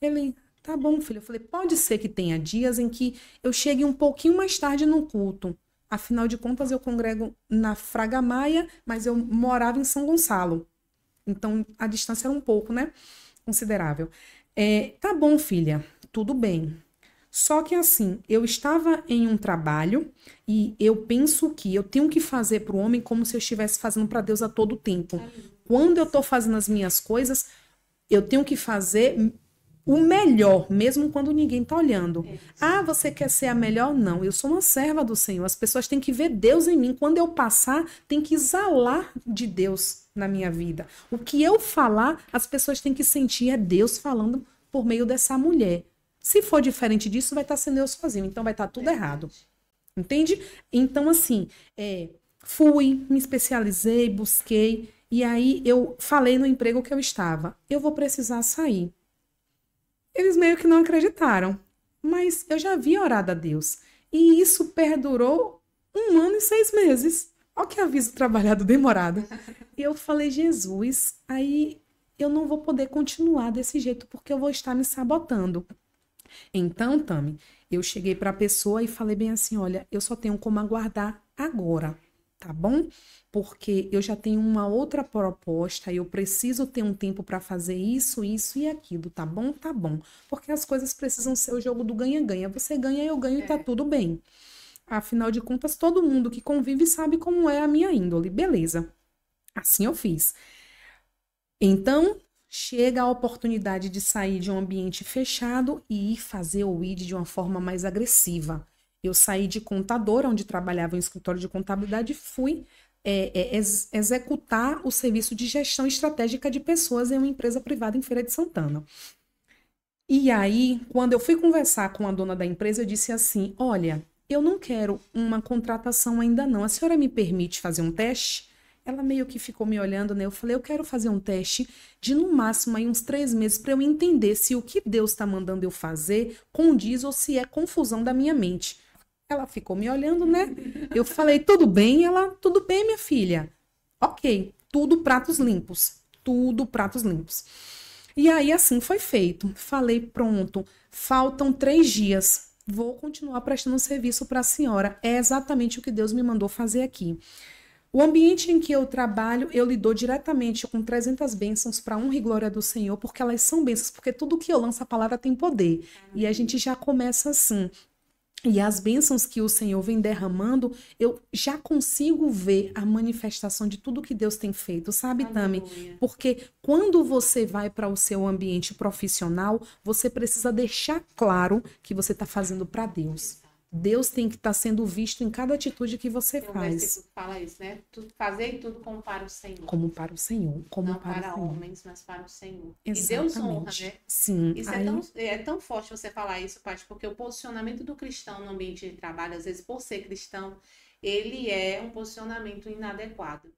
Ele, tá bom, filha. Eu falei, pode ser que tenha dias em que eu chegue um pouquinho mais tarde no culto. Afinal de contas, eu congrego na Fraga Maia, mas eu morava em São Gonçalo. Então, a distância era um pouco, né? considerável. É, tá bom, filha, tudo bem. Só que assim, eu estava em um trabalho e eu penso que eu tenho que fazer para o homem como se eu estivesse fazendo para Deus a todo tempo. Quando eu estou fazendo as minhas coisas, eu tenho que fazer o melhor, mesmo quando ninguém está olhando. É. Ah, você quer ser a melhor? Não, eu sou uma serva do Senhor. As pessoas têm que ver Deus em mim. Quando eu passar, tem que exalar de Deus na minha vida. O que eu falar, as pessoas têm que sentir é Deus falando por meio dessa mulher. Se for diferente disso, vai estar tá sendo eu sozinho. Então vai estar tá tudo errado. Entende? Então, assim, é, fui, me especializei, busquei. E aí eu falei no emprego que eu estava. Eu vou precisar sair. Eles meio que não acreditaram, mas eu já havia orado a Deus e isso perdurou um ano e seis meses. Olha que aviso trabalhado demorado. E eu falei, Jesus, aí eu não vou poder continuar desse jeito porque eu vou estar me sabotando. Então, Tami, eu cheguei para a pessoa e falei bem assim: olha, eu só tenho como aguardar agora tá bom? Porque eu já tenho uma outra proposta e eu preciso ter um tempo para fazer isso, isso e aquilo, tá bom? Tá bom. Porque as coisas precisam ser o jogo do ganha-ganha. Você ganha, eu ganho e tá é. tudo bem. Afinal de contas, todo mundo que convive sabe como é a minha índole. Beleza. Assim eu fiz. Então, chega a oportunidade de sair de um ambiente fechado e ir fazer o ID de uma forma mais agressiva eu saí de contadora, onde trabalhava em escritório de contabilidade, e fui é, é, ex executar o serviço de gestão estratégica de pessoas em uma empresa privada em Feira de Santana. E aí, quando eu fui conversar com a dona da empresa, eu disse assim: Olha, eu não quero uma contratação ainda não. A senhora me permite fazer um teste? Ela meio que ficou me olhando, né? Eu falei, eu quero fazer um teste de no máximo aí uns três meses para eu entender se o que Deus está mandando eu fazer condiz ou se é confusão da minha mente. Ela ficou me olhando, né? Eu falei, tudo bem? Ela, tudo bem, minha filha. Ok, tudo pratos limpos. Tudo pratos limpos. E aí, assim foi feito. Falei, pronto, faltam três dias. Vou continuar prestando serviço para a senhora. É exatamente o que Deus me mandou fazer aqui. O ambiente em que eu trabalho, eu lido diretamente com 300 bênçãos para honra e glória do Senhor, porque elas são bênçãos, porque tudo que eu lanço a palavra tem poder. E a gente já começa assim, e as bênçãos que o Senhor vem derramando, eu já consigo ver a manifestação de tudo que Deus tem feito, sabe, Tami? Porque quando você vai para o seu ambiente profissional, você precisa deixar claro que você está fazendo para Deus. Deus tem que estar tá sendo visto em cada atitude que você tem então, faz. Um fala isso, né? Fazer tudo como para o Senhor. Como para o Senhor. Como Não para, para Senhor. homens, mas para o Senhor. Exatamente. E Deus honra, né? Sim. Isso é Aí... é, tão, é tão forte você falar isso, Paty, porque o posicionamento do cristão no ambiente de trabalho, às vezes, por ser cristão, ele é um posicionamento inadequado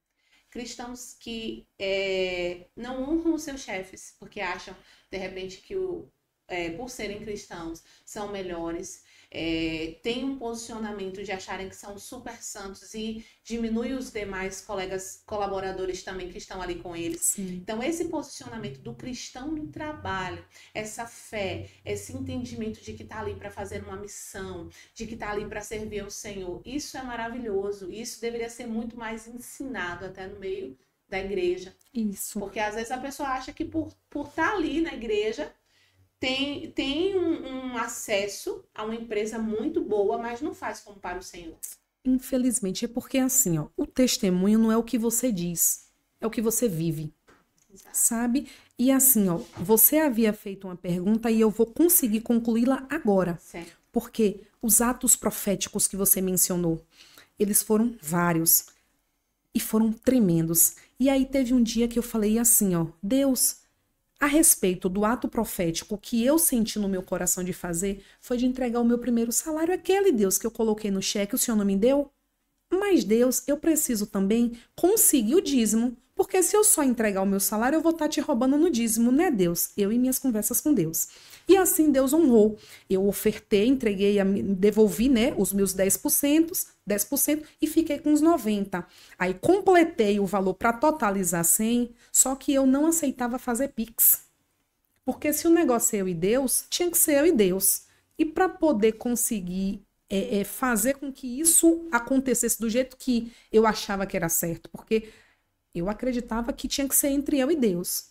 cristãos que é, não honram os seus chefes, porque acham, de repente, que o, é, por serem cristãos são melhores, é, tem um posicionamento de acharem que são super santos e diminui os demais colegas colaboradores também que estão ali com eles. Sim. Então, esse posicionamento do cristão no trabalho, essa fé, esse entendimento de que está ali para fazer uma missão, de que está ali para servir ao Senhor, isso é maravilhoso. Isso deveria ser muito mais ensinado até no meio da igreja. Isso. Porque às vezes a pessoa acha que por estar por tá ali na igreja, tem, tem um, um acesso a uma empresa muito boa, mas não faz como para o Senhor. Infelizmente, é porque assim, ó, o testemunho não é o que você diz, é o que você vive. Exato. Sabe? E assim, ó, você havia feito uma pergunta e eu vou conseguir concluí-la agora. Certo. Porque os atos proféticos que você mencionou, eles foram vários e foram tremendos. E aí teve um dia que eu falei assim, ó, Deus, a respeito do ato profético que eu senti no meu coração de fazer foi de entregar o meu primeiro salário, àquele Deus que eu coloquei no cheque, o Senhor não me deu? Mas Deus, eu preciso também conseguir o dízimo porque se eu só entregar o meu salário, eu vou estar tá te roubando no dízimo, né, Deus? Eu e minhas conversas com Deus. E assim Deus honrou. Eu ofertei, entreguei, devolvi, né, os meus 10%, 10% e fiquei com os 90. Aí completei o valor para totalizar 100, só que eu não aceitava fazer pix. Porque se o negócio é eu e Deus, tinha que ser eu e Deus. E para poder conseguir é, é, fazer com que isso acontecesse do jeito que eu achava que era certo, porque eu acreditava que tinha que ser entre eu e Deus.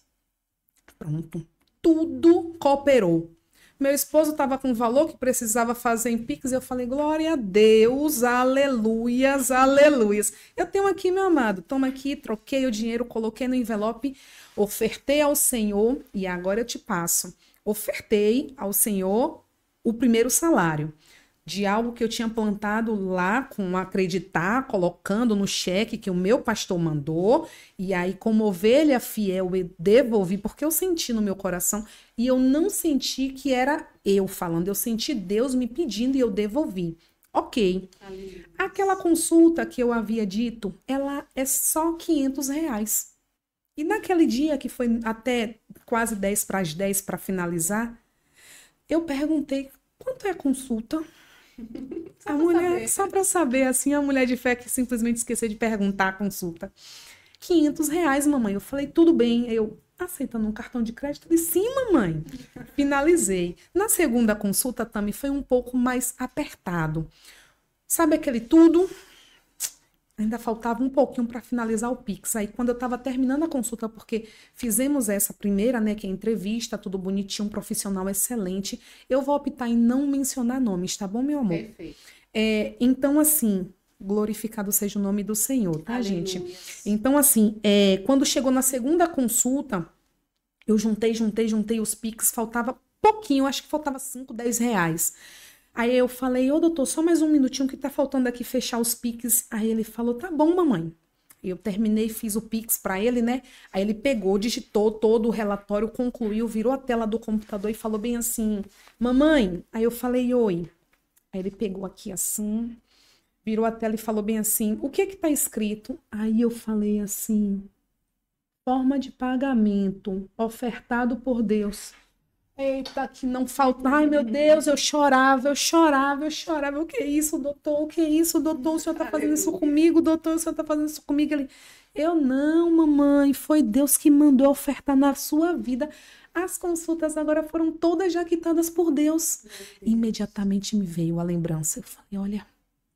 Pronto. Tudo cooperou. Meu esposo estava com um valor que precisava fazer em Pix. Eu falei, glória a Deus, aleluias, aleluias. Eu tenho aqui, meu amado. Toma aqui, troquei o dinheiro, coloquei no envelope, ofertei ao Senhor e agora eu te passo. Ofertei ao Senhor o primeiro salário de algo que eu tinha plantado lá com acreditar, colocando no cheque que o meu pastor mandou, e aí como ovelha fiel eu devolvi porque eu senti no meu coração e eu não senti que era eu falando, eu senti Deus me pedindo e eu devolvi. OK. Aquela consulta que eu havia dito, ela é só 500 reais. E naquele dia que foi até quase 10 para as 10 para finalizar, eu perguntei quanto é a consulta? a mulher, saber. só para saber, assim, a mulher de fé que simplesmente esqueceu de perguntar a consulta. 500 reais, mamãe. Eu falei, tudo bem. Eu, aceitando um cartão de crédito? de sim, mamãe. Finalizei. Na segunda consulta, também foi um pouco mais apertado. Sabe aquele tudo? ainda faltava um pouquinho para finalizar o Pix. Aí quando eu estava terminando a consulta, porque fizemos essa primeira, né, que é entrevista, tudo bonitinho, um profissional excelente, eu vou optar em não mencionar nomes, tá bom, meu amor? Perfeito. É, então, assim, glorificado seja o nome do Senhor, tá, Aleluia. gente? Então, assim, é, quando chegou na segunda consulta, eu juntei, juntei, juntei os Pix, faltava pouquinho, acho que faltava 5, 10 reais. Aí eu falei, ô doutor, só mais um minutinho que tá faltando aqui fechar os piques. Aí ele falou, tá bom, mamãe. Eu terminei, fiz o Pix para ele, né? Aí ele pegou, digitou todo o relatório, concluiu, virou a tela do computador e falou bem assim: Mamãe. Aí eu falei: Oi. Aí ele pegou aqui assim, virou a tela e falou bem assim: O que é que tá escrito? Aí eu falei assim: Forma de pagamento ofertado por Deus. Eita, que não falta. Ai, meu Deus, eu chorava, eu chorava, eu chorava. O que é isso, doutor? O que é isso, doutor? O senhor tá fazendo isso comigo, doutor? O senhor tá fazendo isso comigo? Ele, eu não, mamãe. Foi Deus que mandou oferta na sua vida. As consultas agora foram todas já quitadas por Deus. Imediatamente me veio a lembrança. Eu falei, olha,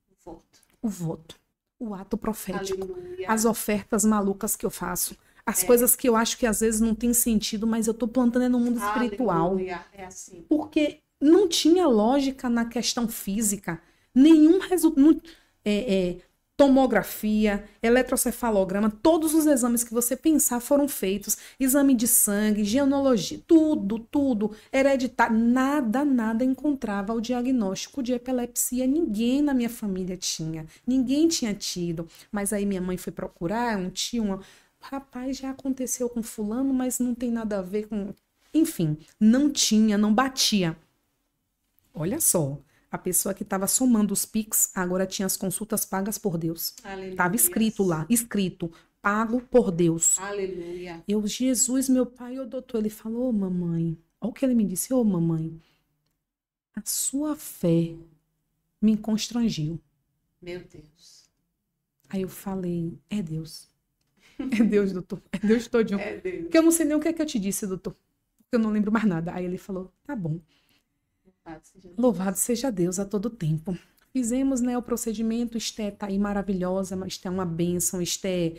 o voto, o voto, o ato profético, Aleluia. as ofertas malucas que eu faço as é. coisas que eu acho que às vezes não tem sentido, mas eu estou plantando é no mundo ah, Aleluia. espiritual. É assim. Porque não tinha lógica na questão física. Nenhum resultado. É, é, tomografia, eletrocefalograma, todos os exames que você pensar foram feitos, exame de sangue, genealogia, tudo, tudo, hereditar, nada, nada encontrava o diagnóstico de epilepsia, ninguém na minha família tinha, ninguém tinha tido, mas aí minha mãe foi procurar, um tio, uma, rapaz, já aconteceu com fulano, mas não tem nada a ver com. Enfim, não tinha, não batia. Olha só, a pessoa que estava somando os PICs agora tinha as consultas pagas por Deus. Estava escrito lá, escrito, pago por Deus. Aleluia. Eu, Jesus, meu pai, o doutor, ele falou, oh, mamãe, olha o que ele me disse, ô oh, mamãe, a sua fé me constrangiu. Meu Deus. Aí eu falei, é Deus. É Deus, doutor. É Deus todinho. É Deus. Porque eu não sei nem o que é que eu te disse, doutor. Porque eu não lembro mais nada. Aí ele falou, tá bom. Louvado seja Deus, Louvado seja Deus a todo tempo. Fizemos, né, o procedimento, Esté tá aí maravilhosa, Esté é uma bênção, Esté...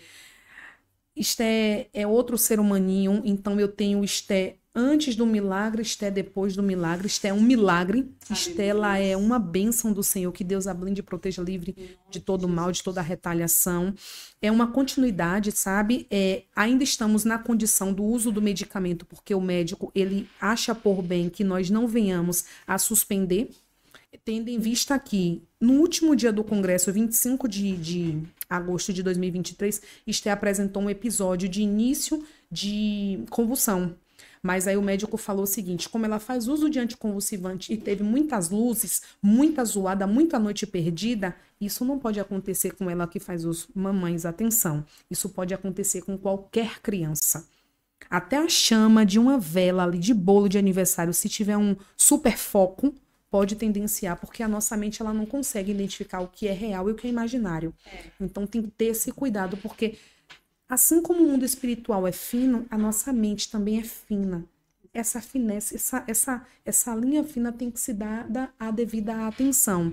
Esté é outro ser humaninho, então eu tenho Esté antes do milagre, Esté depois do milagre. Esté é um milagre. Esté, ela é uma bênção do Senhor. Que Deus a blinde e proteja livre de todo mal, de toda retaliação. É uma continuidade, sabe? É, ainda estamos na condição do uso do medicamento, porque o médico, ele acha por bem que nós não venhamos a suspender, tendo em vista que no último dia do Congresso, 25 de, de agosto de 2023, Esté apresentou um episódio de início de convulsão mas aí o médico falou o seguinte: como ela faz uso de anticonvulsivante e teve muitas luzes, muita zoada, muita noite perdida, isso não pode acontecer com ela que faz uso. Mamães, atenção, isso pode acontecer com qualquer criança. Até a chama de uma vela ali de bolo de aniversário, se tiver um super foco, pode tendenciar, porque a nossa mente ela não consegue identificar o que é real e o que é imaginário. É. Então tem que ter esse cuidado, porque Assim como o mundo espiritual é fino, a nossa mente também é fina. Essa finesse, essa, essa, essa linha fina tem que se dar a devida atenção.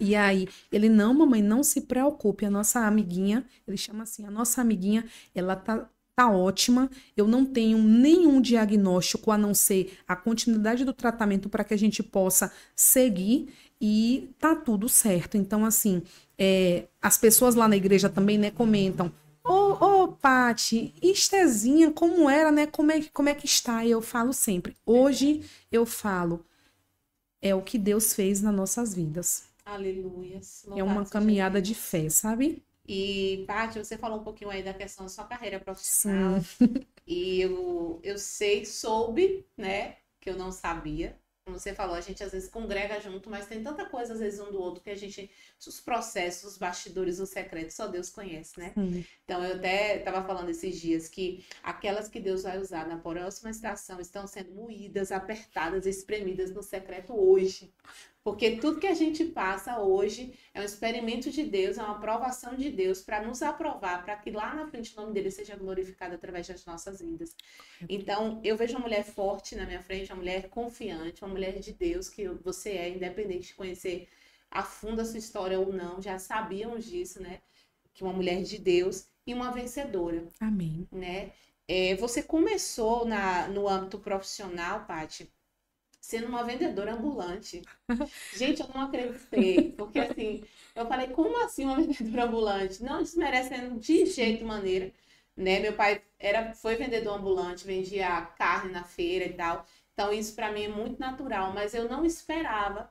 E aí, ele não, mamãe, não se preocupe, a nossa amiguinha, ele chama assim, a nossa amiguinha, ela tá tá ótima, eu não tenho nenhum diagnóstico a não ser a continuidade do tratamento para que a gente possa seguir e tá tudo certo. Então, assim, é, as pessoas lá na igreja também, né, comentam, Ô, oh, oh, Pati, estezinha, como era, né? Como é, como é que está? E eu falo sempre. Hoje eu falo, é o que Deus fez nas nossas vidas. Aleluia. É uma caminhada de fé, sabe? E, Paty, você falou um pouquinho aí da questão da sua carreira profissional. Sim. E eu, eu sei, soube, né, que eu não sabia, como você falou, a gente às vezes congrega junto, mas tem tanta coisa às vezes um do outro que a gente, os processos, os bastidores, o secreto, só Deus conhece, né? Sim. Então eu até estava falando esses dias que aquelas que Deus vai usar na próxima estação estão sendo moídas, apertadas, espremidas no secreto hoje, porque tudo que a gente passa hoje é um experimento de Deus, é uma aprovação de Deus para nos aprovar, para que lá na frente o nome dele seja glorificado através das nossas vidas. Então, eu vejo uma mulher forte na minha frente, uma mulher confiante, uma mulher de Deus, que você é, independente de conhecer a fundo a sua história ou não, já sabíamos disso, né? Que uma mulher de Deus e uma vencedora. Amém. Né? É, você começou na, no âmbito profissional, Paty, sendo uma vendedora ambulante. Gente, eu não acreditei, porque assim, eu falei, como assim uma vendedora ambulante? Não desmerecendo de jeito maneira, né? Meu pai era foi vendedor ambulante, vendia carne na feira e tal. Então isso para mim é muito natural, mas eu não esperava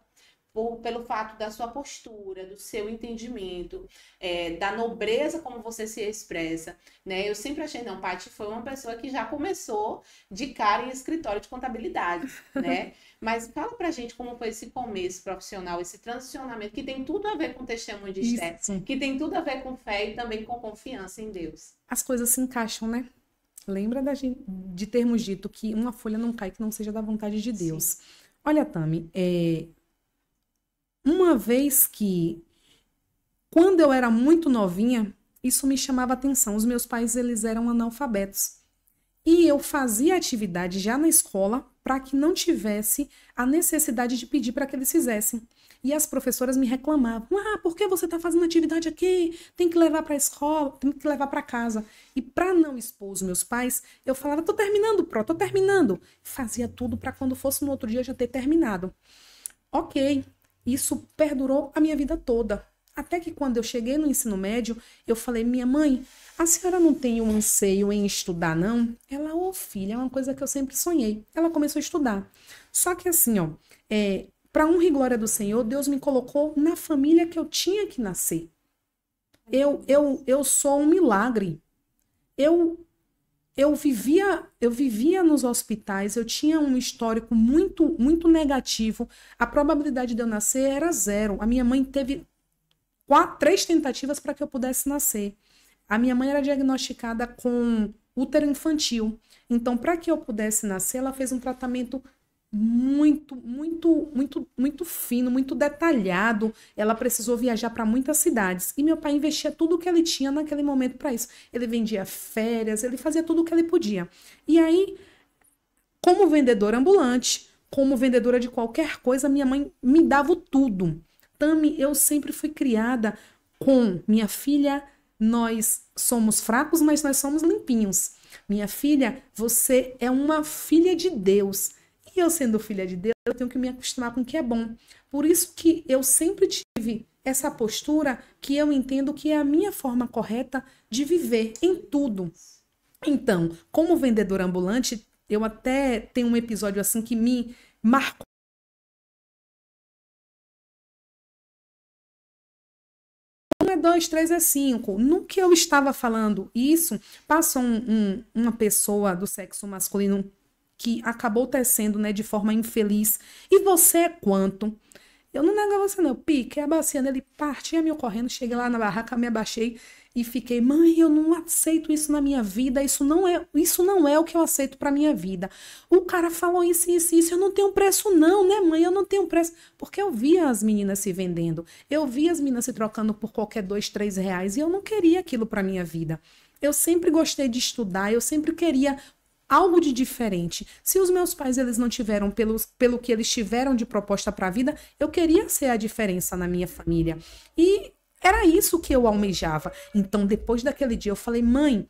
por, pelo fato da sua postura, do seu entendimento, é, da nobreza como você se expressa, né? Eu sempre achei, não, Paty foi uma pessoa que já começou de cara em escritório de contabilidade, né? Mas fala pra gente como foi esse começo profissional, esse transicionamento, que tem tudo a ver com testemunho de Esther, que tem tudo a ver com fé e também com confiança em Deus. As coisas se encaixam, né? Lembra da gente, de termos dito que uma folha não cai que não seja da vontade de Deus. Sim. Olha, Tami, é, uma vez que, quando eu era muito novinha, isso me chamava atenção. Os meus pais, eles eram analfabetos. E eu fazia atividade já na escola para que não tivesse a necessidade de pedir para que eles fizessem. E as professoras me reclamavam: "Ah, por que você está fazendo atividade aqui? Tem que levar para a escola, tem que levar para casa". E para não expor os meus pais, eu falava: "Tô terminando, pró, tô terminando". Fazia tudo para quando fosse no outro dia já ter terminado. OK. Isso perdurou a minha vida toda. Até que quando eu cheguei no ensino médio, eu falei: minha mãe, a senhora não tem um anseio em estudar, não? Ela, ô oh, filha, é uma coisa que eu sempre sonhei. Ela começou a estudar. Só que assim, ó, é, para honra e glória do Senhor, Deus me colocou na família que eu tinha que nascer. Eu, eu, eu sou um milagre. Eu eu vivia, eu vivia nos hospitais, eu tinha um histórico muito, muito negativo. A probabilidade de eu nascer era zero. A minha mãe teve quatro, três tentativas para que eu pudesse nascer. A minha mãe era diagnosticada com útero infantil. Então, para que eu pudesse nascer, ela fez um tratamento muito, muito, muito, muito fino, muito detalhado. Ela precisou viajar para muitas cidades e meu pai investia tudo o que ele tinha naquele momento para isso. Ele vendia férias, ele fazia tudo o que ele podia. E aí, como vendedora ambulante, como vendedora de qualquer coisa, minha mãe me dava tudo. Tami, eu sempre fui criada com minha filha, nós somos fracos, mas nós somos limpinhos. Minha filha, você é uma filha de Deus e eu, sendo filha de Deus, eu tenho que me acostumar com o que é bom. Por isso que eu sempre tive essa postura que eu entendo que é a minha forma correta de viver em tudo. Então, como vendedora ambulante, eu até tenho um episódio assim que me marcou é 2, 3 é 5. No que eu estava falando isso, passou um, um, uma pessoa do sexo masculino que acabou tecendo, né, de forma infeliz. E você é quanto? Eu não nego você, não. Pique, a bacia ele partia me correndo, cheguei lá na barraca, me abaixei e fiquei, mãe, eu não aceito isso na minha vida, isso não é, isso não é o que eu aceito para minha vida. O cara falou isso, isso, isso, eu não tenho preço não, né, mãe? Eu não tenho preço. Porque eu via as meninas se vendendo, eu via as meninas se trocando por qualquer dois, três reais, e eu não queria aquilo para minha vida. Eu sempre gostei de estudar, eu sempre queria algo de diferente. Se os meus pais eles não tiveram pelos, pelo que eles tiveram de proposta para a vida, eu queria ser a diferença na minha família. E era isso que eu almejava. Então, depois daquele dia, eu falei: mãe,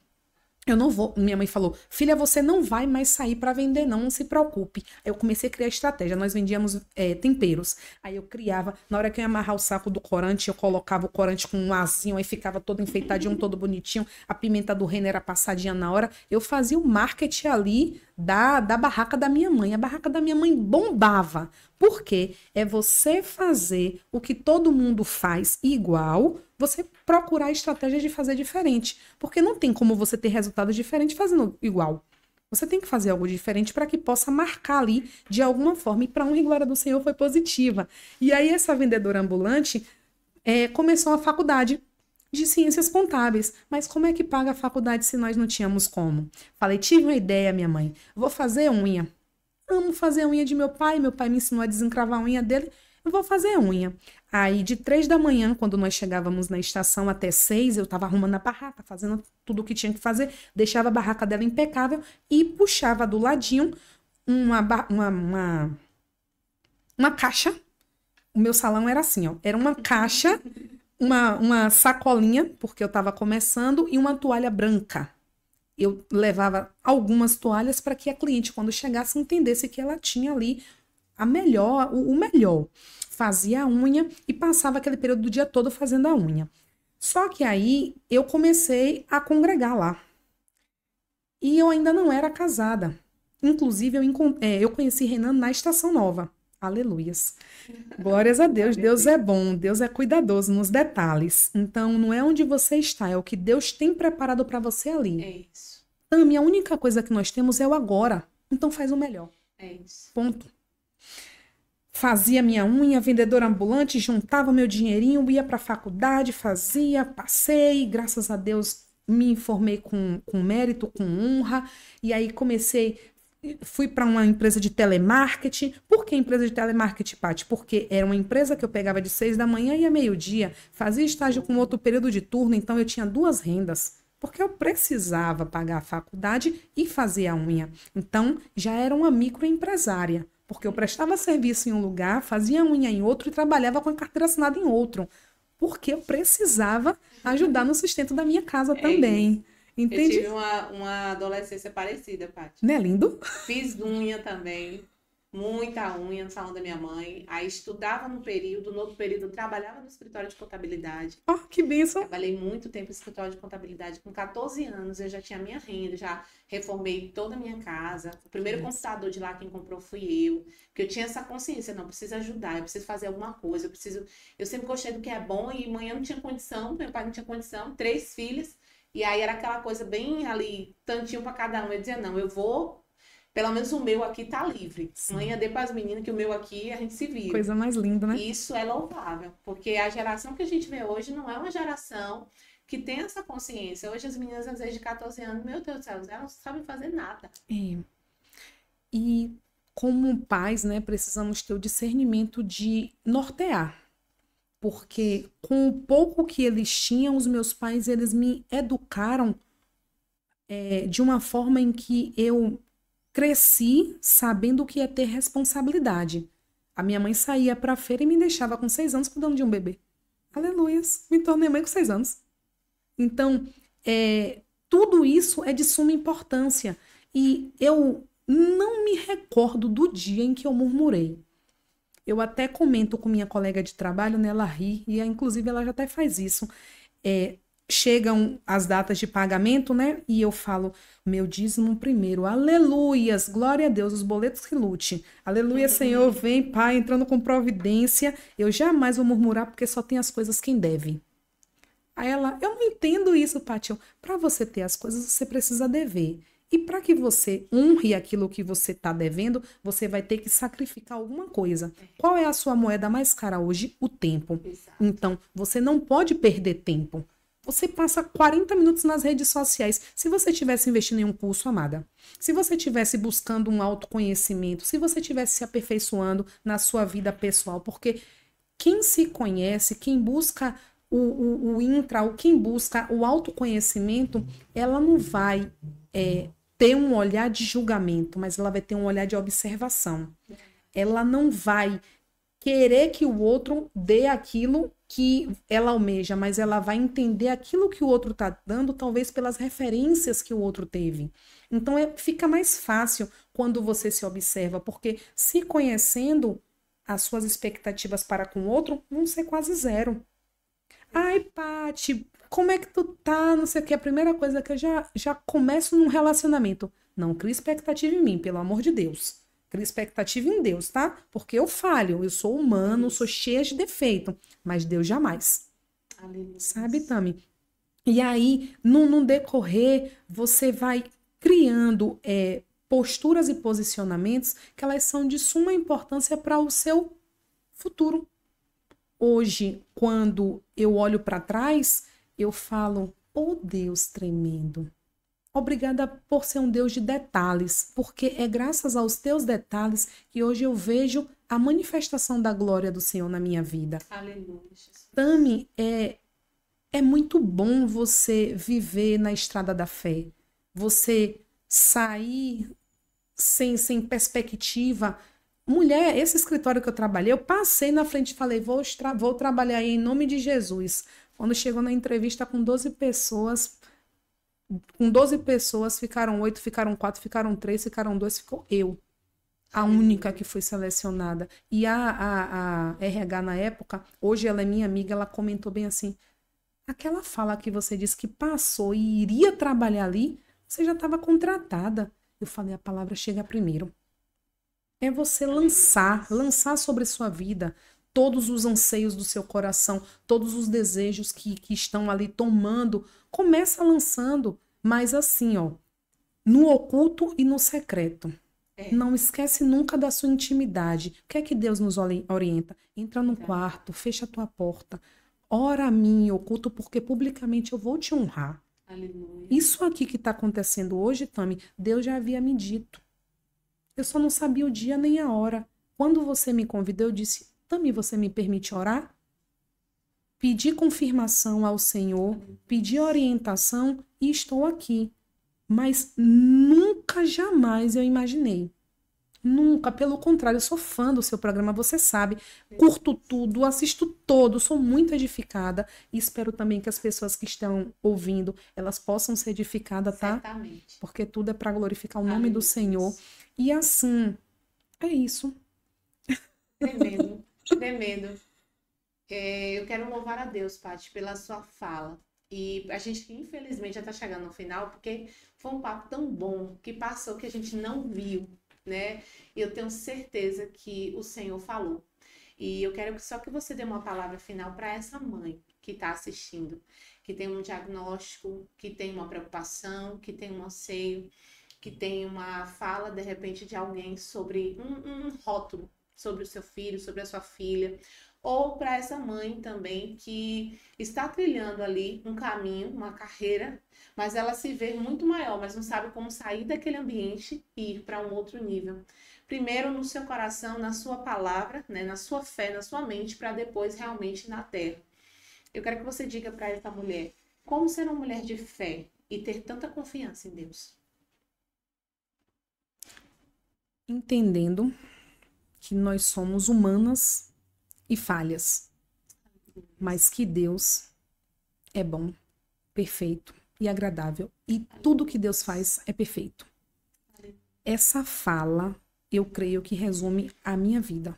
eu não vou. Minha mãe falou: Filha, você não vai mais sair para vender, não, não se preocupe. Aí eu comecei a criar estratégia. Nós vendíamos é, temperos. Aí eu criava. Na hora que eu ia amarrar o saco do corante, eu colocava o corante com um azinho, aí ficava todo enfeitadinho, todo bonitinho. A pimenta do reino era passadinha na hora. Eu fazia o marketing ali da, da barraca da minha mãe. A barraca da minha mãe bombava. Por quê? É você fazer o que todo mundo faz igual você procurar estratégias de fazer diferente. Porque não tem como você ter resultados diferentes fazendo igual. Você tem que fazer algo diferente para que possa marcar ali de alguma forma. E para um e glória do Senhor foi positiva. E aí, essa vendedora ambulante é, começou a faculdade de ciências contábeis. Mas como é que paga a faculdade se nós não tínhamos como? Falei, tive uma ideia, minha mãe. Vou fazer unha. Amo fazer unha de meu pai. Meu pai me ensinou a desencravar a unha dele. Eu vou fazer unha. Aí de três da manhã, quando nós chegávamos na estação até seis, eu estava arrumando a barraca, fazendo tudo o que tinha que fazer, deixava a barraca dela impecável e puxava do ladinho uma, uma, uma, uma caixa. O meu salão era assim, ó, era uma caixa, uma, uma sacolinha, porque eu estava começando, e uma toalha branca. Eu levava algumas toalhas para que a cliente, quando chegasse, entendesse que ela tinha ali a melhor, o, o melhor fazia a unha e passava aquele período do dia todo fazendo a unha. Só que aí eu comecei a congregar lá. E eu ainda não era casada. Inclusive, eu, é, eu conheci Renan na Estação Nova. Aleluias. Glórias a Deus. Deus é bom, Deus é cuidadoso nos detalhes. Então, não é onde você está, é o que Deus tem preparado para você ali. É isso. Tami, a única coisa que nós temos é o agora. Então, faz o melhor. É isso. Ponto. Fazia minha unha, vendedora ambulante, juntava meu dinheirinho, ia para a faculdade, fazia, passei, graças a Deus me informei com, com mérito, com honra, e aí comecei, fui para uma empresa de telemarketing. Por que empresa de telemarketing, Paty? Porque era uma empresa que eu pegava de seis da manhã e a meio-dia, fazia estágio com outro período de turno, então eu tinha duas rendas porque eu precisava pagar a faculdade e fazer a unha. Então, já era uma microempresária porque eu prestava serviço em um lugar, fazia unha em outro e trabalhava com a carteira assinada em outro, porque eu precisava ajudar no sustento da minha casa é também. Isso. Eu tive uma, uma adolescência parecida, Paty. Não é lindo? Fiz unha também muita unha no salão da minha mãe. Aí estudava no período, no outro período trabalhava no escritório de contabilidade. Ah, oh, que benção! Trabalhei muito tempo no escritório de contabilidade. Com 14 anos eu já tinha minha renda, já reformei toda a minha casa. O primeiro Sim. computador de lá quem comprou fui eu. Porque eu tinha essa consciência, não, preciso ajudar, eu preciso fazer alguma coisa, eu preciso... Eu sempre gostei do que é bom e manhã não tinha condição, meu pai não tinha condição, três filhas. E aí era aquela coisa bem ali, tantinho para cada um. Eu dizia, não, eu vou pelo menos o meu aqui tá livre. Amanhã dê para as meninas que o meu aqui a gente se vive. Coisa mais linda, né? Isso é louvável, porque a geração que a gente vê hoje não é uma geração que tem essa consciência. Hoje as meninas, às vezes, de 14 anos, meu Deus do céu, elas não sabem fazer nada. É. E como pais, né, precisamos ter o discernimento de nortear. Porque com o pouco que eles tinham, os meus pais, eles me educaram é, de uma forma em que eu Cresci sabendo o que é ter responsabilidade. A minha mãe saía para a feira e me deixava com seis anos cuidando de um bebê. Aleluia! Me tornei mãe com seis anos. Então, é, tudo isso é de suma importância. E eu não me recordo do dia em que eu murmurei. Eu até comento com minha colega de trabalho, né? Ela ri, e inclusive ela já até faz isso. É, chegam as datas de pagamento, né? E eu falo, meu dízimo primeiro, aleluias, glória a Deus, os boletos que lute. Aleluia, Senhor, vem, Pai, entrando com providência. Eu jamais vou murmurar porque só tem as coisas quem deve. Aí ela, eu não entendo isso, Pátia. Para você ter as coisas, você precisa dever. E para que você honre aquilo que você está devendo, você vai ter que sacrificar alguma coisa. Qual é a sua moeda mais cara hoje? O tempo. Então, você não pode perder tempo. Você passa 40 minutos nas redes sociais. Se você tivesse investindo em um curso, amada, se você tivesse buscando um autoconhecimento, se você tivesse se aperfeiçoando na sua vida pessoal, porque quem se conhece, quem busca o, o, o intra, o quem busca o autoconhecimento, ela não vai é, ter um olhar de julgamento, mas ela vai ter um olhar de observação. Ela não vai querer que o outro dê aquilo que ela almeja, mas ela vai entender aquilo que o outro está dando, talvez pelas referências que o outro teve. Então é, fica mais fácil quando você se observa, porque se conhecendo as suas expectativas para com o outro, vão ser quase zero. Ai, Pati, como é que tu tá? Não sei o que. A primeira coisa que eu já, já começo num relacionamento. Não cria expectativa em mim, pelo amor de Deus. Cria expectativa em Deus, tá? Porque eu falho, eu sou humano, sou cheia de defeito, mas Deus jamais. Aleluia. Sabe, Tami? E aí, no, no decorrer, você vai criando é, posturas e posicionamentos que elas são de suma importância para o seu futuro. Hoje, quando eu olho para trás, eu falo, oh Deus tremendo, Obrigada por ser um Deus de detalhes, porque é graças aos teus detalhes que hoje eu vejo a manifestação da glória do Senhor na minha vida. Aleluia. Tami, é, é muito bom você viver na estrada da fé. Você sair sem, sem perspectiva. Mulher, esse escritório que eu trabalhei, eu passei na frente e falei: vou, vou trabalhar aí em nome de Jesus. Quando chegou na entrevista com 12 pessoas, com 12 pessoas, ficaram 8, ficaram 4, ficaram 3, ficaram 2, ficou eu. A única que foi selecionada. E a, a, a RH na época, hoje ela é minha amiga, ela comentou bem assim: aquela fala que você disse que passou e iria trabalhar ali, você já estava contratada. Eu falei: a palavra chega primeiro. É você lançar, lançar sobre sua vida todos os anseios do seu coração, todos os desejos que, que estão ali tomando. Começa lançando mas assim, ó, no oculto e no secreto. É. Não esquece nunca da sua intimidade. O que é que Deus nos orienta? Entra no quarto, fecha a tua porta, ora a mim oculto, porque publicamente eu vou te honrar. Aleluia. Isso aqui que está acontecendo hoje, Tami, Deus já havia me dito. Eu só não sabia o dia nem a hora. Quando você me convidou, eu disse: Tami, você me permite orar? pedi confirmação ao Senhor, pedi orientação e estou aqui. Mas nunca, jamais eu imaginei. Nunca, pelo contrário, eu sou fã do seu programa, você sabe. Curto tudo, assisto todo, sou muito edificada e espero também que as pessoas que estão ouvindo, elas possam ser edificadas, tá? Certamente. Porque tudo é para glorificar o Amém. nome do Senhor. E assim, é isso. Tremendo, tremendo. É, eu quero louvar a Deus, Pati, pela sua fala. E a gente, infelizmente, já está chegando no final, porque foi um papo tão bom que passou que a gente não viu, né? Eu tenho certeza que o Senhor falou. E eu quero só que você dê uma palavra final para essa mãe que está assistindo, que tem um diagnóstico, que tem uma preocupação, que tem um anseio, que tem uma fala, de repente, de alguém sobre um, um rótulo sobre o seu filho, sobre a sua filha, ou para essa mãe também que está trilhando ali um caminho, uma carreira, mas ela se vê muito maior, mas não sabe como sair daquele ambiente e ir para um outro nível. Primeiro no seu coração, na sua palavra, né, na sua fé, na sua mente, para depois realmente na terra. Eu quero que você diga para essa mulher como ser uma mulher de fé e ter tanta confiança em Deus. Entendendo que nós somos humanas e falhas. Mas que Deus é bom, perfeito e agradável. E tudo que Deus faz é perfeito. Essa fala, eu creio que resume a minha vida.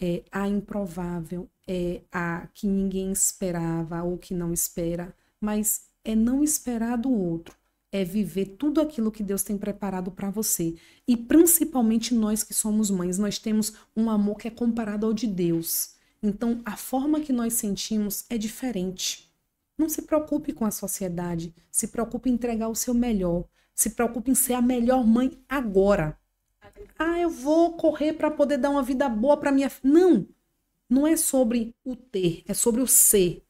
É a improvável, é a que ninguém esperava ou que não espera, mas é não esperar do outro é viver tudo aquilo que Deus tem preparado para você. E principalmente nós que somos mães, nós temos um amor que é comparado ao de Deus. Então, a forma que nós sentimos é diferente. Não se preocupe com a sociedade, se preocupe em entregar o seu melhor, se preocupe em ser a melhor mãe agora. Ah, eu vou correr para poder dar uma vida boa para minha. Não, não é sobre o ter, é sobre o ser.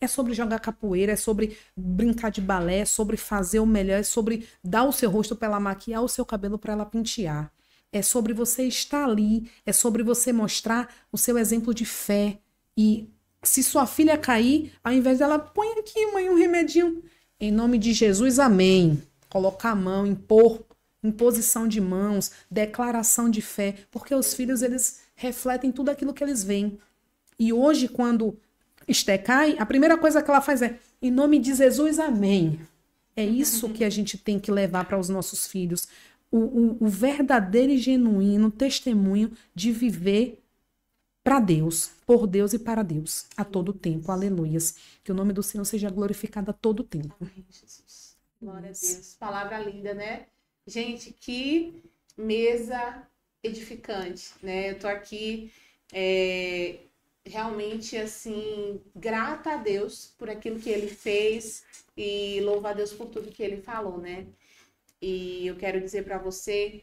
É sobre jogar capoeira, é sobre brincar de balé, é sobre fazer o melhor, é sobre dar o seu rosto para ela maquiar, o seu cabelo para ela pentear. É sobre você estar ali, é sobre você mostrar o seu exemplo de fé. E se sua filha cair, ao invés dela, põe aqui, mãe, um remedinho. Em nome de Jesus, amém. Colocar a mão, impor, imposição de mãos, declaração de fé, porque os filhos, eles refletem tudo aquilo que eles veem. E hoje, quando Estecai, a primeira coisa que ela faz é: em nome de Jesus, amém. É uhum. isso que a gente tem que levar para os nossos filhos. O, o, o, verdadeiro e genuíno testemunho de viver para Deus, por Deus e para Deus, a todo tempo. Aleluias. Que o nome do Senhor seja glorificado a todo tempo. Amém, Jesus. Glória a Deus. Palavra linda, né? Gente, que mesa edificante, né? Eu tô aqui é, realmente assim grata a Deus por aquilo que ele fez e louva a Deus por tudo que ele falou, né? E eu quero dizer para você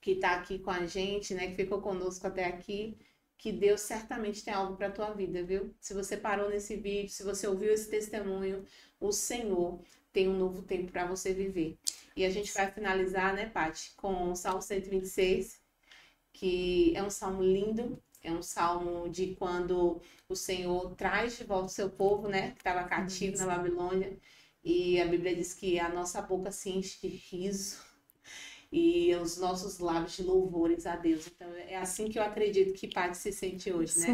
que está aqui com a gente, né, que ficou conosco até aqui, que Deus certamente tem algo para tua vida, viu? Se você parou nesse vídeo, se você ouviu esse testemunho, o Senhor tem um novo tempo para você viver. E a gente vai finalizar, né, Pati, com o Salmo 126, que é um salmo lindo, é um salmo de quando o Senhor traz de volta o seu povo, né? Que estava cativo na Babilônia. E a Bíblia diz que a nossa boca se enche de riso e os nossos lábios de louvores a Deus. Então é assim que eu acredito que Pai se sente hoje, né?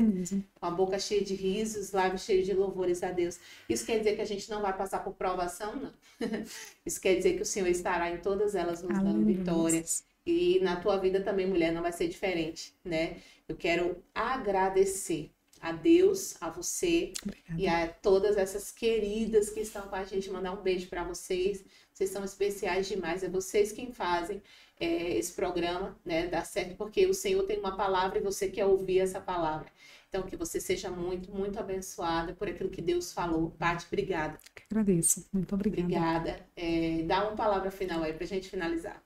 Com a boca cheia de riso, os lábios cheios de louvores a Deus. Isso quer dizer que a gente não vai passar por provação, não. Isso quer dizer que o Senhor estará em todas elas nos dando vitória. E na tua vida também, mulher, não vai ser diferente, né? Eu quero agradecer a Deus, a você Obrigada. e a todas essas queridas que estão com a gente. Mandar um beijo para vocês. Vocês são especiais demais. É vocês quem fazem é, esse programa, né? Dar certo, porque o Senhor tem uma palavra e você quer ouvir essa palavra. Então, que você seja muito, muito abençoada por aquilo que Deus falou. Paty, obrigada. que agradeço. Muito obrigada. Obrigada. É, dá uma palavra final aí para a gente finalizar.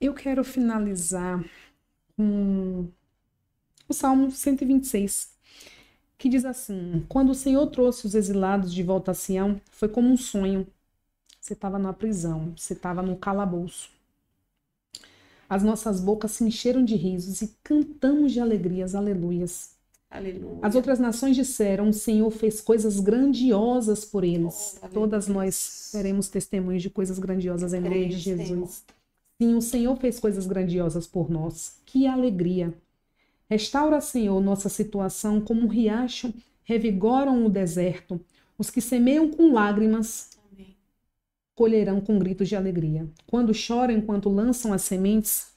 Eu quero finalizar com o Salmo 126, que diz assim: Quando o Senhor trouxe os exilados de volta a Sião, foi como um sonho. Você estava na prisão, você estava no calabouço. As nossas bocas se encheram de risos e cantamos de alegrias, aleluias. Aleluia. As outras nações disseram: O Senhor fez coisas grandiosas por eles. Oh, Todas nós teremos testemunhos de coisas grandiosas em nome de Jesus. Sim, o Senhor fez coisas grandiosas por nós. Que alegria! Restaura, Senhor, nossa situação como um riacho revigoram o deserto. Os que semeiam com lágrimas colherão com gritos de alegria. Quando choram enquanto lançam as sementes,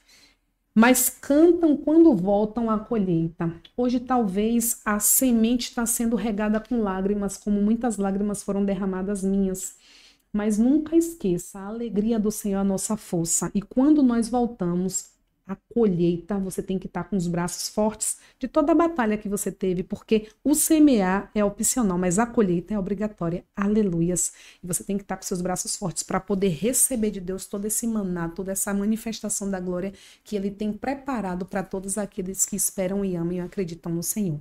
mas cantam quando voltam à colheita. Hoje talvez a semente está sendo regada com lágrimas, como muitas lágrimas foram derramadas minhas. Mas nunca esqueça, a alegria do Senhor é a nossa força. E quando nós voltamos à colheita, você tem que estar com os braços fortes de toda a batalha que você teve, porque o semear é opcional, mas a colheita é obrigatória. Aleluias. E você tem que estar com seus braços fortes para poder receber de Deus todo esse maná, toda essa manifestação da glória que ele tem preparado para todos aqueles que esperam e amam e acreditam no Senhor.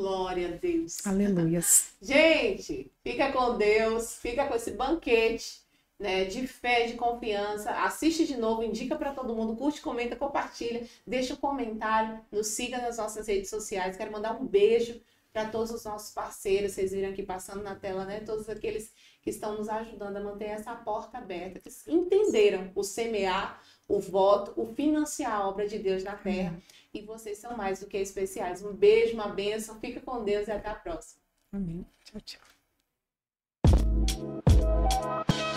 Glória a Deus. Aleluia. Gente, fica com Deus, fica com esse banquete. Né, de fé, de confiança, assiste de novo, indica para todo mundo, curte, comenta, compartilha, deixa um comentário, nos siga nas nossas redes sociais. Quero mandar um beijo para todos os nossos parceiros, vocês viram aqui passando na tela, né? Todos aqueles que estão nos ajudando a manter essa porta aberta, que entenderam o semear, o voto, o financiar a obra de Deus na terra. E vocês são mais do que especiais. Um beijo, uma bênção, fica com Deus e até a próxima. Amém. Tchau, tchau.